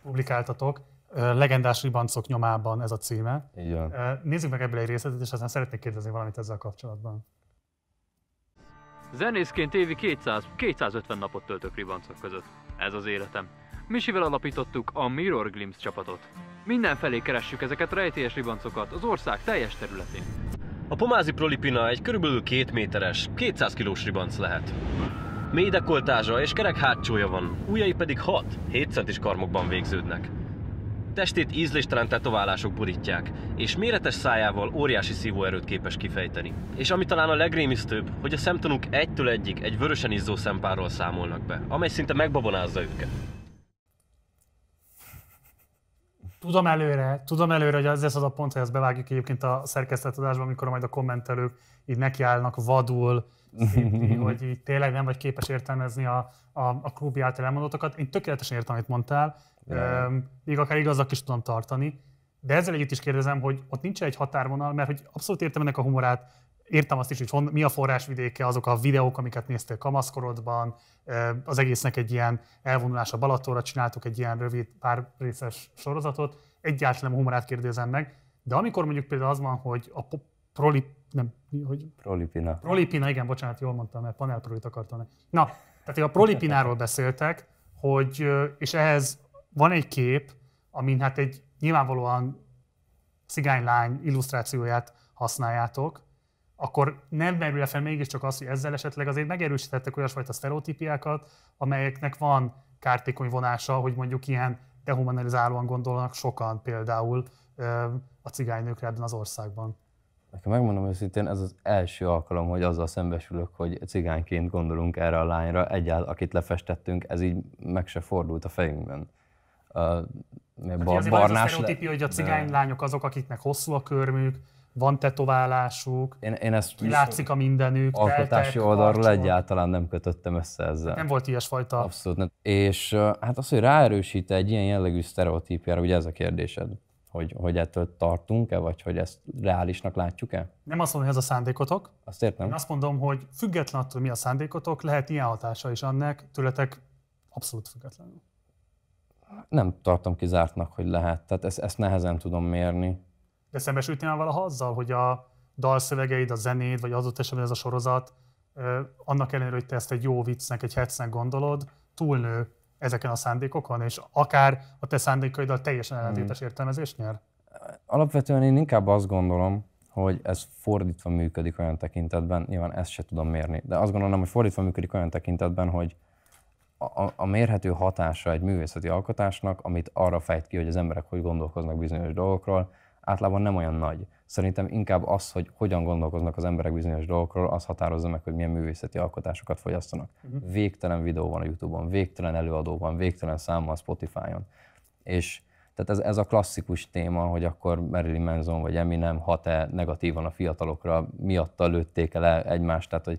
A: publikáltatok. Legendás ribancok nyomában ez a címe. Igen. Nézzük meg ebből egy részletet, és aztán szeretnék kérdezni valamit ezzel kapcsolatban.
B: Zenészként évi 200-250 napot töltök ribancok között. Ez az életem. Misivel alapítottuk a Mirror Glimpse csapatot. Mindenfelé keressük ezeket a rejtélyes ribancokat az ország teljes területén. A pomázi prolipina egy körülbelül 2 méteres, 200 kilós ribanc lehet. Mély dekoltázsa és kerek hátsója van, ujjai pedig 6-7 centis karmokban végződnek. Testét ízléstelen tetoválások borítják, és méretes szájával óriási szívóerőt képes kifejteni. És ami talán a legrémisztőbb, hogy a szemtanúk egytől egyik egy vörösen izzó szempárról számolnak be, amely szinte megbabonázza őket.
A: Tudom előre, tudom előre, hogy ez lesz az a pont, hogy ezt bevágjuk egyébként a szerkesztetadásban, amikor majd a kommentelők így nekiállnak vadul, szintén, hogy így tényleg nem vagy képes értelmezni a, a, a klubi által elmondottakat. Én tökéletesen értem, amit mondtál, yeah. még akár igazak is tudom tartani, de ezzel együtt is kérdezem, hogy ott nincs egy határvonal, mert hogy abszolút értem ennek a humorát, írtam azt is, hogy hon, mi a forrásvidéke, azok a videók, amiket néztél kamaszkorodban, az egésznek egy ilyen elvonulása Balatóra csináltuk egy ilyen rövid pár részes sorozatot, egyáltalán nem humorát kérdezem meg, de amikor mondjuk például az van, hogy a proli, nem, hogy? Prolipina. Prolipina, igen, bocsánat, jól mondtam, mert panelprolit akartam. Ne. Na, tehát a prolipináról beszéltek, hogy, és ehhez van egy kép, amin hát egy nyilvánvalóan cigánylány illusztrációját használjátok, akkor nem merül fel mégiscsak az, hogy ezzel esetleg azért megerősítettek olyasfajta sztereotípiákat, amelyeknek van kártékony vonása, hogy mondjuk ilyen dehumanizálóan gondolnak sokan például a cigánynőkre ebben az országban.
B: Nekem megmondom őszintén, ez az első alkalom, hogy azzal szembesülök, hogy cigányként gondolunk erre a lányra, egyáltalán akit lefestettünk, ez így meg se fordult a fejünkben. Uh, hát bar- barnás az a sztereotípia,
A: hogy a cigány lányok azok, akiknek hosszú a körmük, van tetoválásuk,
B: én, én ezt látszik a
A: mindenük. Alkotási teltek, oldalról harcsol. egyáltalán
B: nem kötöttem össze ezzel. Nem volt ilyesfajta. Abszolút nem. És hát az, hogy ráerősít egy ilyen jellegű sztereotípiára, ugye ez a kérdésed, hogy, hogy ettől tartunk-e, vagy hogy ezt reálisnak látjuk-e?
A: Nem azt mondom, hogy ez a szándékotok.
B: Azt értem. Én azt
A: mondom, hogy független attól, mi a szándékotok, lehet ilyen hatása is annak, tőletek abszolút függetlenül.
B: Nem tartom kizártnak, hogy lehet. Tehát ezt, ezt nehezen tudom mérni
A: de szembesültél már valaha azzal, hogy a dalszövegeid, a zenéd, vagy adott esetben ez a sorozat, annak ellenére, hogy te ezt egy jó viccnek, egy hercnek gondolod, túlnő ezeken a szándékokon, és akár a te szándékaiddal teljesen ellentétes hmm. értelmezést nyer?
B: Alapvetően én inkább azt gondolom, hogy ez fordítva működik olyan tekintetben, nyilván ezt se tudom mérni, de azt gondolom, hogy fordítva működik olyan tekintetben, hogy a, a mérhető hatása egy művészeti alkotásnak, amit arra fejt ki, hogy az emberek hogy gondolkoznak bizonyos dolgokról, általában nem olyan nagy. Szerintem inkább az, hogy hogyan gondolkoznak az emberek bizonyos dolgokról, az határozza meg, hogy milyen művészeti alkotásokat fogyasztanak. Uh-huh. Végtelen videó van a YouTube-on, végtelen előadó van, végtelen száma a Spotify-on. És tehát ez, ez a klasszikus téma, hogy akkor Marilyn Manson vagy Eminem hat-e negatívan a fiatalokra, miatta lőtték el egymást, tehát hogy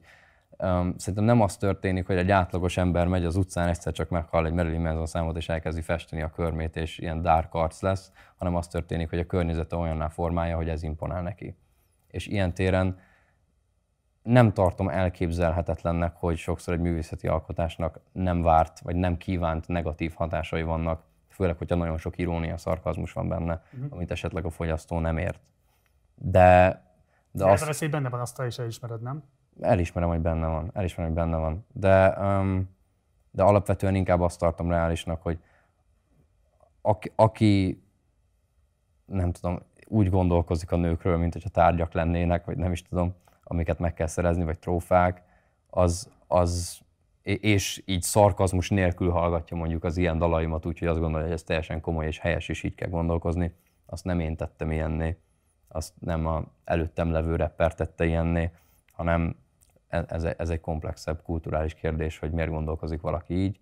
B: Szerintem nem az történik, hogy egy átlagos ember megy az utcán, egyszer csak meghall egy Marilyn Manson számot, és elkezdi festeni a körmét, és ilyen dark arts lesz, hanem az történik, hogy a környezete olyanná formálja, hogy ez imponál neki. És ilyen téren nem tartom elképzelhetetlennek, hogy sokszor egy művészeti alkotásnak nem várt, vagy nem kívánt negatív hatásai vannak, főleg, hogyha nagyon sok irónia, szarkazmus van benne, uh-huh. amit esetleg a fogyasztó nem ért. De... De, de az... a
A: veszély benne van, azt te is elismered, nem?
B: elismerem, hogy benne van, elismerem, hogy benne van. De, um, de alapvetően inkább azt tartom reálisnak, hogy aki, aki nem tudom, úgy gondolkozik a nőkről, mint hogyha tárgyak lennének, vagy nem is tudom, amiket meg kell szerezni, vagy trófák, az, az és így szarkazmus nélkül hallgatja mondjuk az ilyen dalaimat, úgyhogy azt gondolja, hogy ez teljesen komoly és helyes, és így kell gondolkozni. Azt nem én tettem ilyenné, azt nem a előttem levő rapper tette ilyenné, hanem ez, ez egy komplexebb kulturális kérdés, hogy miért gondolkozik valaki így,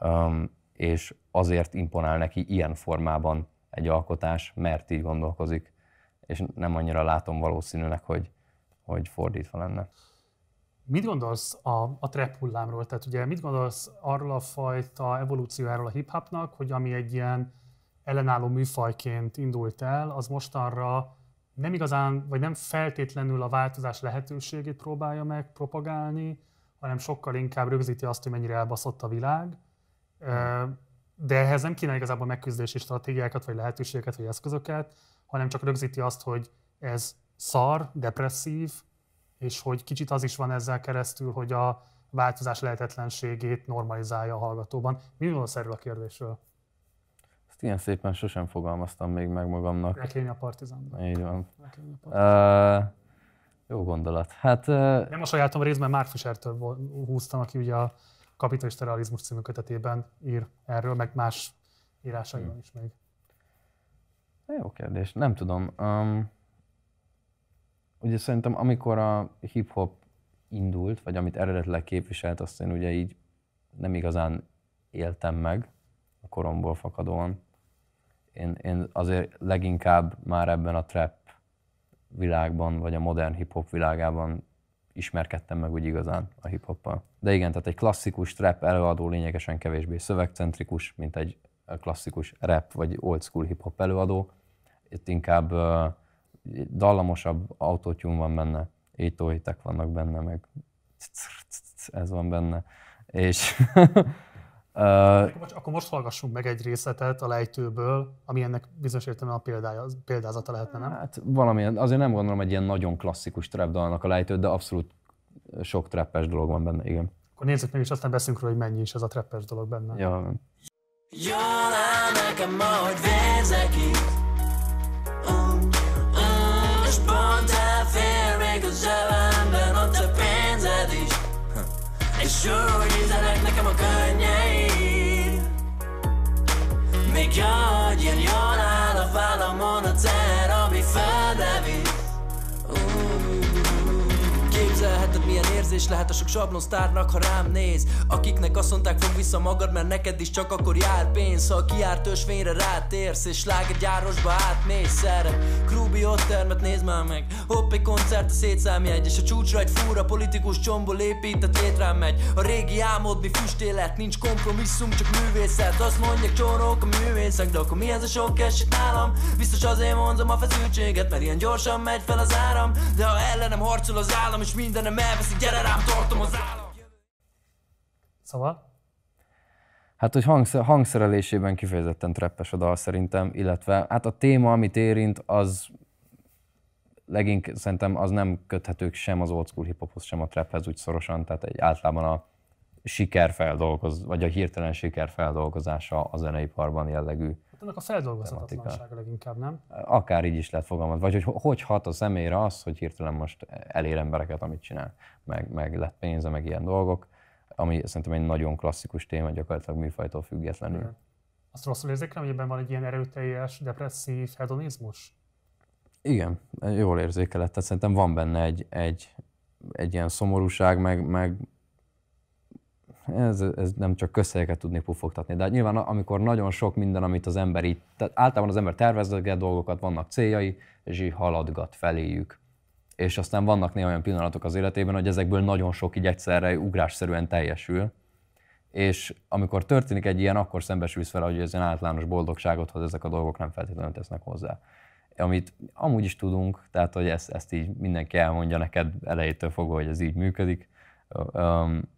B: um, és azért imponál neki ilyen formában egy alkotás, mert így gondolkozik, és nem annyira látom valószínűnek, hogy, hogy fordítva lenne.
A: Mit gondolsz a, a trap hullámról? Tehát ugye mit gondolsz arról a fajta evolúciójáról a hip-hopnak, hogy ami egy ilyen ellenálló műfajként indult el, az mostanra nem igazán, vagy nem feltétlenül a változás lehetőségét próbálja meg propagálni, hanem sokkal inkább rögzíti azt, hogy mennyire elbaszott a világ. De ehhez nem kéne igazából megküzdési stratégiákat, vagy lehetőségeket, vagy eszközöket, hanem csak rögzíti azt, hogy ez szar, depresszív, és hogy kicsit az is van ezzel keresztül, hogy a változás lehetetlenségét normalizálja a hallgatóban. Mi van a kérdésről?
B: Ezt ilyen szépen sosem fogalmaztam még meg magamnak. Lekény a partizánban. Így van. Uh, jó gondolat. Hát, uh,
A: Nem a sajátom részben Mark Fisher-től húztam, aki ugye a Kapitalista Realizmus című kötetében ír erről, meg más írásaiban hm. is még.
B: Jó kérdés, nem tudom. Um, ugye szerintem amikor a hip-hop indult, vagy amit eredetileg képviselt, azt én ugye így nem igazán éltem meg a koromból fakadóan. Én, én azért leginkább már ebben a trap világban, vagy a modern hip-hop világában ismerkedtem meg úgy igazán a hip-hoppal. De igen, tehát egy klasszikus trap előadó lényegesen kevésbé szövegcentrikus, mint egy klasszikus rap vagy old school hip-hop előadó. Itt inkább uh, dallamosabb autótyúm van benne, étóhitek vannak benne, meg ez van benne. És Akkor
A: most, akkor most hallgassunk meg egy részletet a lejtőből, ami ennek bizonyos értelemben a példája, példázata lehetne, nem? Hát
B: valamilyen, azért nem gondolom egy ilyen nagyon klasszikus trapdalnak a lejtőt, de abszolút sok treppes dolog van benne, igen.
A: Akkor nézzük meg, és aztán beszünk róla, hogy mennyi is ez a treppes dolog benne. Ja.
B: Jól áll nekem, ahogy vérzek itt uh, pont elfér még a zsebemben ott a pénzed is hm. És nekem a könnyed you're not. érzés lehet a sok sablon sztárnak, ha rám néz Akiknek azt mondták, fog vissza magad, mert neked is csak akkor jár pénz Ha kiárt ösvényre rátérsz, és gyárosba átmész erre Krúbi ott termet nézd már meg Hopp egy koncert, a szétszámjegy És a csúcsra egy fúra politikus csomból épített létrán megy A régi mi füstélet, nincs kompromisszum, csak művészet Azt mondják csórók a művészek, de akkor mi ez a sok eset nálam? Biztos azért mondom a feszültséget, mert ilyen gyorsan megy fel az áram De ha ellenem harcol az állam, és mindenem elveszik, gyere rám tartom az állam. Szóval? Hát, hogy hangszer, hangszerelésében kifejezetten treppes a dal szerintem, illetve hát a téma, amit érint, az leginkább szerintem az nem köthetők sem az old school hiphophoz, sem a traphez úgy szorosan, tehát egy általában a siker feldolgoz, vagy a hirtelen siker feldolgozása a zeneiparban jellegű
A: ennek a feldolgozhatatlansága leginkább, nem?
B: Akár így is lehet fogalmazni. Vagy hogy hogy hat a személyre az, hogy hirtelen most elér embereket, amit csinál, meg, meg lett pénze, meg ilyen dolgok, ami szerintem egy nagyon klasszikus téma, gyakorlatilag műfajtól függetlenül. Igen.
A: Azt rosszul érzékelem, hogy ebben van egy ilyen erőteljes, depresszív hedonizmus?
B: Igen, jól érzékelett. Tehát szerintem van benne egy, egy, egy ilyen szomorúság, meg, meg ez, ez nem csak közszegeket tudni pufogtatni, de hát nyilván amikor nagyon sok minden, amit az ember itt, tehát általában az ember tervezge dolgokat, vannak céljai, és így haladgat feléjük. És aztán vannak néha olyan pillanatok az életében, hogy ezekből nagyon sok így egyszerre ugrásszerűen teljesül. És amikor történik egy ilyen, akkor szembesülsz vele, hogy ez egy általános boldogságot hogy ezek a dolgok nem feltétlenül tesznek hozzá amit amúgy is tudunk, tehát hogy ezt, ezt így mindenki elmondja neked elejétől fogva, hogy ez így működik,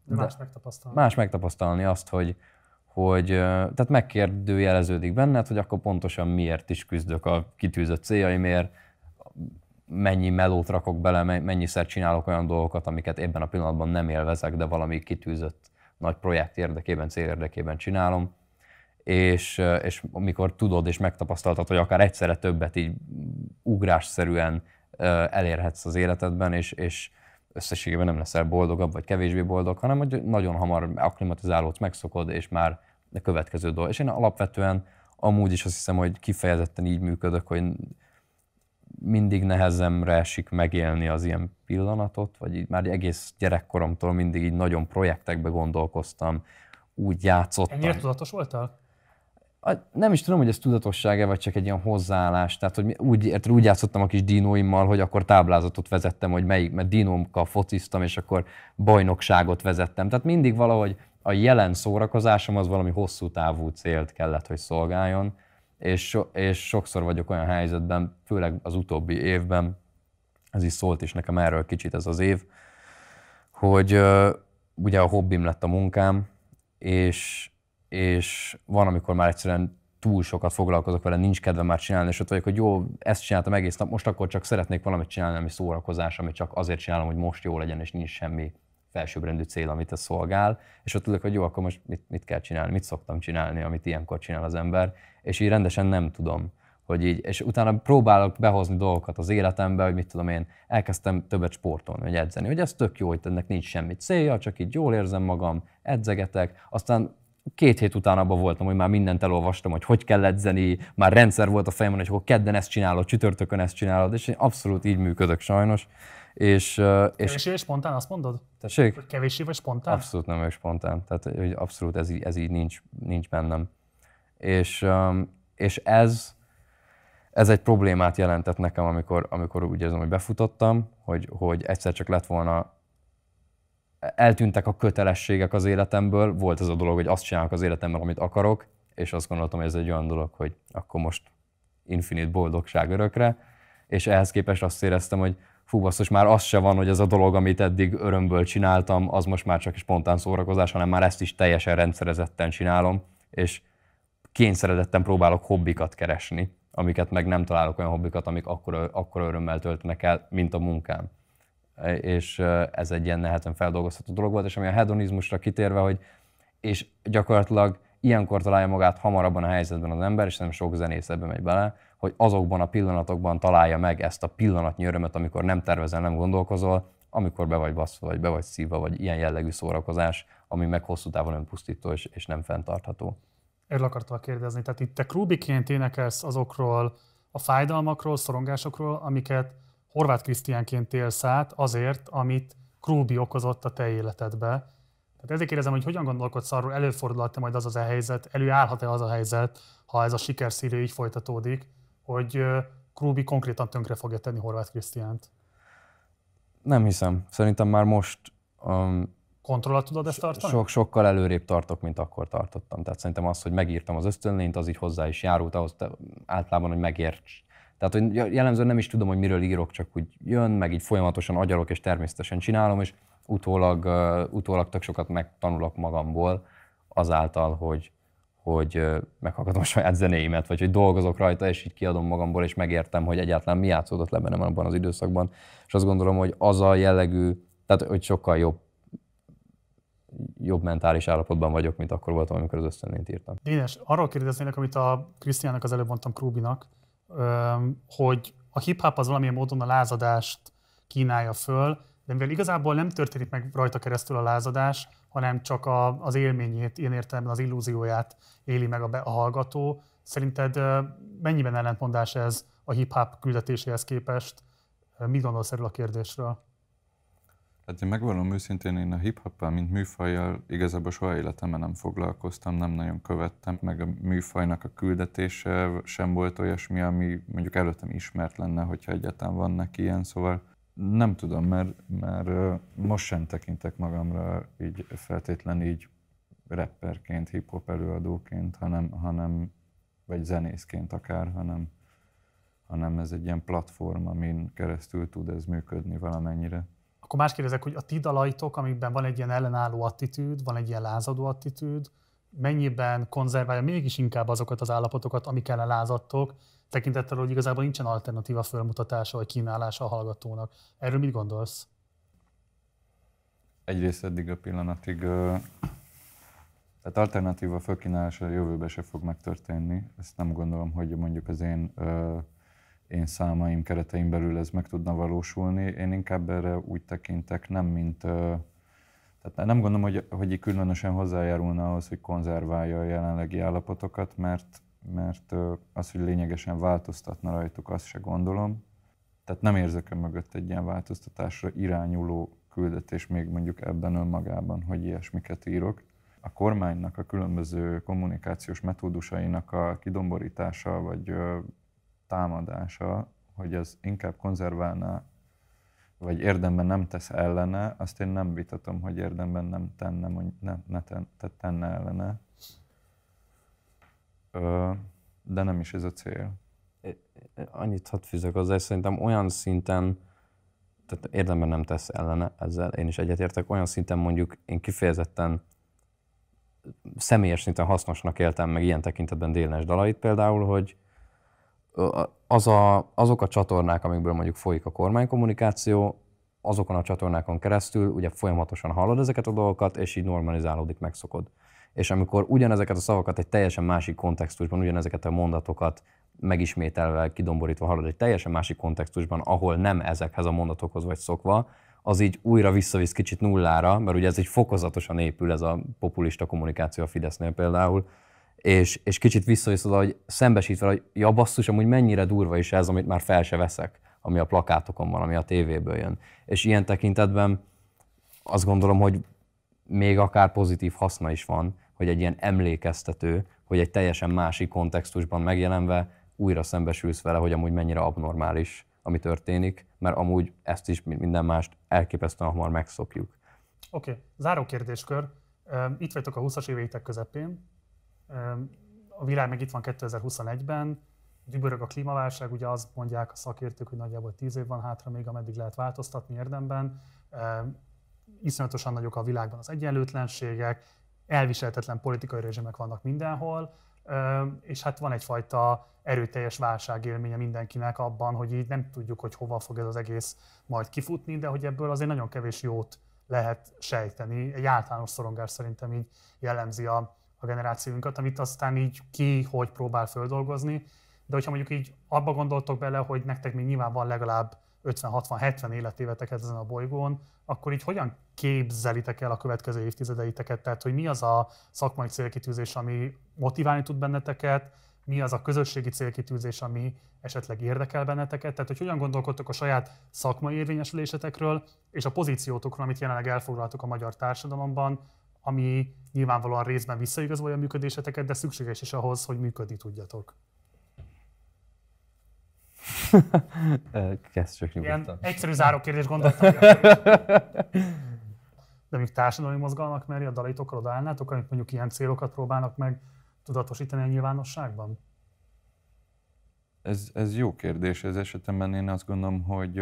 B: de más megtapasztalni. Más megtapasztalni azt, hogy, hogy tehát megkérdőjeleződik benned, hogy akkor pontosan miért is küzdök a kitűzött céljaimért, mennyi melót rakok bele, mennyiszer csinálok olyan dolgokat, amiket ebben a pillanatban nem élvezek, de valami kitűzött nagy projekt érdekében, cél érdekében csinálom. És, és amikor tudod és megtapasztaltad, hogy akár egyszerre többet így ugrásszerűen elérhetsz az életedben, és, és összességében nem leszel boldogabb, vagy kevésbé boldog, hanem hogy nagyon hamar akklimatizálódsz, megszokod, és már a következő dolog. És én alapvetően amúgy is azt hiszem, hogy kifejezetten így működök, hogy mindig nehezemre esik megélni az ilyen pillanatot, vagy így már egész gyerekkoromtól mindig így nagyon projektekbe gondolkoztam, úgy játszottam. Ennyire
A: tudatos voltál?
B: nem is tudom, hogy ez tudatosság-e, vagy csak egy ilyen hozzáállás. Tehát, hogy úgy, érted, úgy játszottam a kis dinóimmal, hogy akkor táblázatot vezettem, hogy melyik, mert dinómkal fociztam, és akkor bajnokságot vezettem. Tehát mindig valahogy a jelen szórakozásom az valami hosszú távú célt kellett, hogy szolgáljon, és, so, és sokszor vagyok olyan helyzetben, főleg az utóbbi évben, ez is szólt is nekem erről kicsit ez az év, hogy ugye a hobbim lett a munkám, és, és van, amikor már egyszerűen túl sokat foglalkozok vele, nincs kedve már csinálni, és ott vagyok, hogy jó, ezt csináltam egész nap, most akkor csak szeretnék valamit csinálni, ami szórakozás, ami csak azért csinálom, hogy most jó legyen, és nincs semmi felsőbbrendű cél, amit ez szolgál, és ott tudok, hogy jó, akkor most mit, mit kell csinálni, mit szoktam csinálni, amit ilyenkor csinál az ember, és így rendesen nem tudom hogy így, és utána próbálok behozni dolgokat az életembe, hogy mit tudom én, elkezdtem többet sportolni, vagy edzeni, hogy ez tök jó, hogy ennek nincs semmi célja, csak így jól érzem magam, edzegetek, aztán két hét után abban voltam, hogy már mindent elolvastam, hogy hogy kell edzeni, már rendszer volt a fejemben, hogy akkor kedden ezt csinálod, csütörtökön ezt csinálod, és én abszolút így működök sajnos. És, és, Kevéssé vagy
A: spontán, azt mondod? Tessék? Hogy kevéssé vagy spontán?
B: Abszolút nem vagyok spontán, tehát hogy abszolút ez, így, ez így nincs, nincs bennem. És, és ez, ez egy problémát jelentett nekem, amikor, amikor úgy érzem, hogy befutottam, hogy, hogy egyszer csak lett volna eltűntek a kötelességek az életemből, volt ez a dolog, hogy azt csinálok az életemben, amit akarok, és azt gondoltam, hogy ez egy olyan dolog, hogy akkor most infinit boldogság örökre, és ehhez képest azt éreztem, hogy fú, basszus, már az se van, hogy ez a dolog, amit eddig örömből csináltam, az most már csak spontán szórakozás, hanem már ezt is teljesen rendszerezetten csinálom, és kényszeredetten próbálok hobbikat keresni, amiket meg nem találok olyan hobbikat, amik akkor akkor örömmel töltenek el, mint a munkám és ez egy ilyen nehezen feldolgozható dolog volt, és ami a hedonizmusra kitérve, hogy és gyakorlatilag ilyenkor találja magát hamarabban a helyzetben az ember, és nem sok zenész ebbe megy bele, hogy azokban a pillanatokban találja meg ezt a pillanatnyi örömet, amikor nem tervezel, nem gondolkozol, amikor be vagy baszva, vagy be vagy szívva, vagy ilyen jellegű szórakozás, ami meg hosszú távon önpusztító és, és nem fenntartható.
A: Erről akartam kérdezni, tehát itt te klubiként énekelsz azokról a fájdalmakról, szorongásokról, amiket Horváth Krisztiánként élsz át azért, amit Krúbi okozott a te életedbe. Tehát ezért kérdezem, hogy hogyan gondolkodsz arról, előfordulhat-e majd az az a e helyzet, előállhat-e az a helyzet, ha ez a sikerszírő így folytatódik, hogy Krúbi konkrétan tönkre fogja tenni Horváth Krisztiánt?
B: Nem hiszem. Szerintem már most um,
A: kontrollat tudod ezt tartani? Sok,
B: sokkal előrébb tartok, mint akkor tartottam. Tehát szerintem az, hogy megírtam az ösztönlényt, az így hozzá is járult ahhoz általában, hogy megértsd tehát, hogy jellemzően nem is tudom, hogy miről írok, csak úgy jön, meg így folyamatosan agyalok, és természetesen csinálom, és utólag, uh, utólag tök sokat megtanulok magamból azáltal, hogy, hogy uh, meghallgatom a saját zenéimet, vagy hogy dolgozok rajta, és így kiadom magamból, és megértem, hogy egyáltalán mi játszódott le bennem abban az időszakban. És azt gondolom, hogy az a jellegű, tehát hogy sokkal jobb jobb mentális állapotban vagyok, mint akkor voltam, amikor az összenét írtam.
A: Dénes, arról kérdeznének, amit a Krisztiának az előbb mondtam Krúbinak, hogy a hip-hop az valamilyen módon a lázadást kínálja föl, de mivel igazából nem történik meg rajta keresztül a lázadás, hanem csak a, az élményét, ilyen értelemben az illúzióját éli meg a, be, a hallgató. Szerinted mennyiben ellentmondás ez a hip-hop küldetéséhez képest? Mit gondolsz erről a kérdésről?
C: Hát én megvallom őszintén, én a hip hop mint műfajjal igazából soha életemben nem foglalkoztam, nem nagyon követtem, meg a műfajnak a küldetése sem volt olyasmi, ami mondjuk előttem ismert lenne, hogyha egyáltalán van neki ilyen, szóval nem tudom, mert, mert most sem tekintek magamra így feltétlen így rapperként, hip-hop előadóként, hanem, hanem vagy zenészként akár, hanem, hanem ez egy ilyen platform, amin keresztül tud ez működni valamennyire
A: akkor más kérdezek, hogy a ti dalaitok, amikben van egy ilyen ellenálló attitűd, van egy ilyen lázadó attitűd, mennyiben konzerválja mégis inkább azokat az állapotokat, amik ellen lázadtok, tekintettel, hogy igazából nincsen alternatíva fölmutatása vagy kínálása a hallgatónak. Erről mit gondolsz?
C: Egyrészt eddig a pillanatig tehát alternatíva fölkínálása a jövőben se fog megtörténni. Ezt nem gondolom, hogy mondjuk az én én számaim keretein belül ez meg tudna valósulni. Én inkább erre úgy tekintek, nem mint... Tehát nem gondolom, hogy, hogy így különösen hozzájárulna ahhoz, hogy konzerválja a jelenlegi állapotokat, mert, mert az, hogy lényegesen változtatna rajtuk, azt se gondolom. Tehát nem érzek mögött egy ilyen változtatásra irányuló küldetés még mondjuk ebben önmagában, hogy ilyesmiket írok. A kormánynak a különböző kommunikációs metódusainak a kidomborítása, vagy támadása, hogy az inkább konzerválná, vagy érdemben nem tesz ellene, azt én nem vitatom, hogy érdemben nem tenne, nem, ne ten, tenne ellene.
B: Ö, de nem is ez a cél. Annyit hadd fűzök hozzá, szerintem olyan szinten, tehát érdemben nem tesz ellene ezzel, én is egyetértek, olyan szinten mondjuk én kifejezetten személyes szinten hasznosnak éltem meg ilyen tekintetben Dénes dalait például, hogy az a, azok a csatornák, amikből mondjuk folyik a kormánykommunikáció, azokon a csatornákon keresztül ugye folyamatosan hallod ezeket a dolgokat, és így normalizálódik, megszokod. És amikor ugyanezeket a szavakat egy teljesen másik kontextusban, ugyanezeket a mondatokat megismételve, kidomborítva hallod egy teljesen másik kontextusban, ahol nem ezekhez a mondatokhoz vagy szokva, az így újra visszavisz kicsit nullára, mert ugye ez egy fokozatosan épül ez a populista kommunikáció a Fidesznél például, és, és kicsit visszajössz hogy szembesítve, hogy ja basszus, amúgy mennyire durva is ez, amit már fel se veszek, ami a plakátokon van, ami a tévéből jön. És ilyen tekintetben azt gondolom, hogy még akár pozitív haszna is van, hogy egy ilyen emlékeztető, hogy egy teljesen másik kontextusban megjelenve újra szembesülsz vele, hogy amúgy mennyire abnormális, ami történik, mert amúgy ezt is mint minden mást elképesztően hamar megszokjuk.
A: Oké, okay. záró kérdéskör. Itt vagytok a 20-as éveitek közepén, a világ meg itt van 2021-ben, dübörög a klímaválság, ugye azt mondják a szakértők, hogy nagyjából 10 év van hátra még, ameddig lehet változtatni érdemben. Iszonyatosan nagyok a világban az egyenlőtlenségek, elviselhetetlen politikai rezsimek vannak mindenhol, és hát van egyfajta erőteljes válságélménye mindenkinek abban, hogy így nem tudjuk, hogy hova fog ez az egész majd kifutni, de hogy ebből azért nagyon kevés jót lehet sejteni. Egy általános szorongás szerintem így jellemzi a, a generációinkat, amit aztán így ki, hogy próbál földolgozni. De hogyha mondjuk így abba gondoltok bele, hogy nektek még nyilván van legalább 50-60-70 életévetek ezen a bolygón, akkor így hogyan képzelitek el a következő évtizedeiteket? Tehát, hogy mi az a szakmai célkitűzés, ami motiválni tud benneteket, mi az a közösségi célkitűzés, ami esetleg érdekel benneteket, tehát hogy hogyan gondolkodtok a saját szakmai érvényesülésetekről és a pozíciótokról, amit jelenleg elfoglaltok a magyar társadalomban, ami nyilvánvalóan részben visszaigazolja a működéseteket, de szükséges is ahhoz, hogy működni tudjatok.
B: Kezd csak nyugodtan. Ilyen
A: egyszerű záró kérdés gondoltam. de még társadalmi mozgalmak merje a dalaitokkal odaállnátok, amik mondjuk ilyen célokat próbálnak meg tudatosítani a nyilvánosságban?
C: Ez, ez jó kérdés. Ez esetemben én azt gondolom, hogy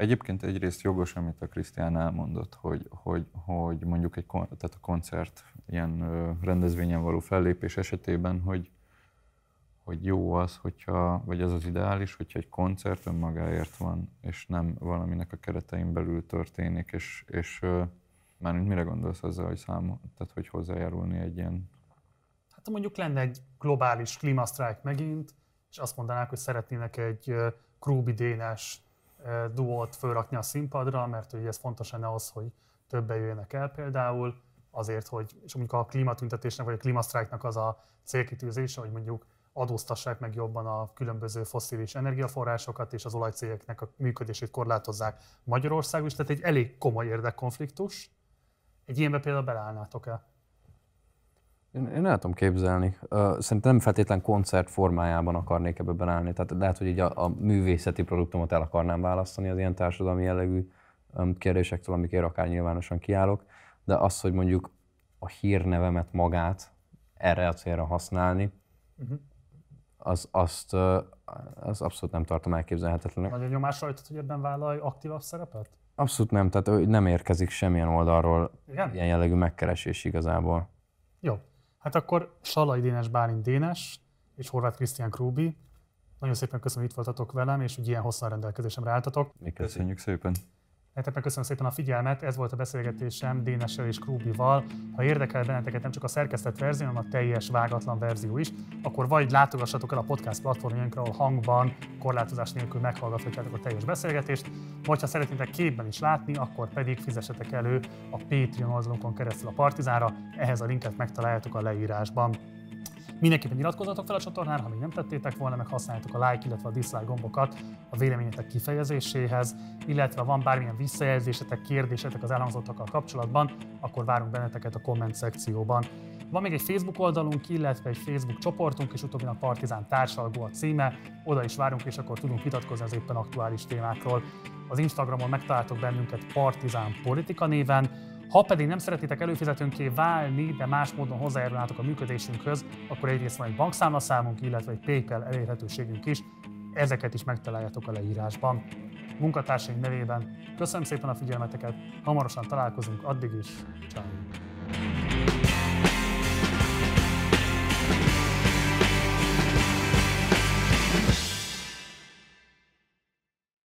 C: Egyébként egyrészt jogos, amit a Krisztián elmondott, hogy, hogy, hogy mondjuk egy kon, tehát a koncert ilyen rendezvényen való fellépés esetében, hogy, hogy jó az, hogyha, vagy az az ideális, hogyha egy koncert önmagáért van, és nem valaminek a keretein belül történik, és, és már mint mire gondolsz azzal, hogy szám, tehát hogy hozzájárulni egy ilyen...
A: Hát mondjuk lenne egy globális klímasztrájk megint, és azt mondanák, hogy szeretnének egy krúbidénás duót fölrakni a színpadra, mert ugye ez fontos lenne az, hogy többen jöjjenek el például, azért, hogy és mondjuk a klímatüntetésnek vagy a klímasztrájknak az a célkitűzése, hogy mondjuk adóztassák meg jobban a különböző foszilis energiaforrásokat, és az olajcégeknek a működését korlátozzák Magyarország is, tehát egy elég komoly érdekkonfliktus. Egy ilyenbe például beleállnátok-e?
B: Én, én el tudom képzelni. Szerintem nem feltétlen koncert formájában akarnék ebben állni. Tehát lehet, hogy így a, a művészeti produktumot el akarnám választani az ilyen társadalmi jellegű kérdésektől, amikért akár nyilvánosan kiállok, de az, hogy mondjuk a hírnevemet magát erre a célra használni, uh-huh. az, azt az abszolút nem tartom elképzelhetetlenek.
A: Nagyon nyomás rajtad, hogy ebben vállalj aktívabb szerepet?
B: Abszolút nem, tehát nem érkezik semmilyen oldalról Igen? ilyen jellegű megkeresés igazából.
A: Jó, Hát akkor Salai Dénes Bálint Dénes és Horváth Krisztián Krúbi. Nagyon szépen köszönöm, hogy itt voltatok velem, és hogy ilyen hosszan rendelkezésemre álltatok. Mi köszönjük szépen. Nektek köszönöm szépen a figyelmet, ez volt a beszélgetésem Dénessel és Krúbival. Ha érdekel benneteket nem csak a szerkesztett verzió, hanem a teljes vágatlan verzió is, akkor vagy látogassatok el a podcast platformjainkra, ahol hangban, korlátozás nélkül meghallgathatjátok a teljes beszélgetést, vagy ha szeretnétek képben is látni, akkor pedig fizessetek elő a Patreon oldalunkon keresztül a Partizánra, ehhez a linket megtaláljátok a leírásban. Mindenképpen iratkozzatok fel a csatornára, ha még nem tettétek volna, meg használjátok a like, illetve a dislike gombokat a véleményetek kifejezéséhez, illetve van bármilyen visszajelzésetek, kérdésetek az elhangzottakkal kapcsolatban, akkor várunk benneteket a komment szekcióban. Van még egy Facebook oldalunk, illetve egy Facebook csoportunk, és utóbbi a Partizán társalgó a címe, oda is várunk, és akkor tudunk vitatkozni az éppen aktuális témákról. Az Instagramon megtaláltok bennünket Partizán Politika néven, ha pedig nem szeretitek előfizetőnké válni, de más módon hozzájárulnátok a működésünkhöz, akkor egyrészt van egy bankszámlaszámunk, illetve egy PayPal elérhetőségünk is, ezeket is megtaláljátok a leírásban. Munkatársaink nevében köszönöm szépen a figyelmeteket, hamarosan találkozunk, addig is, ciao.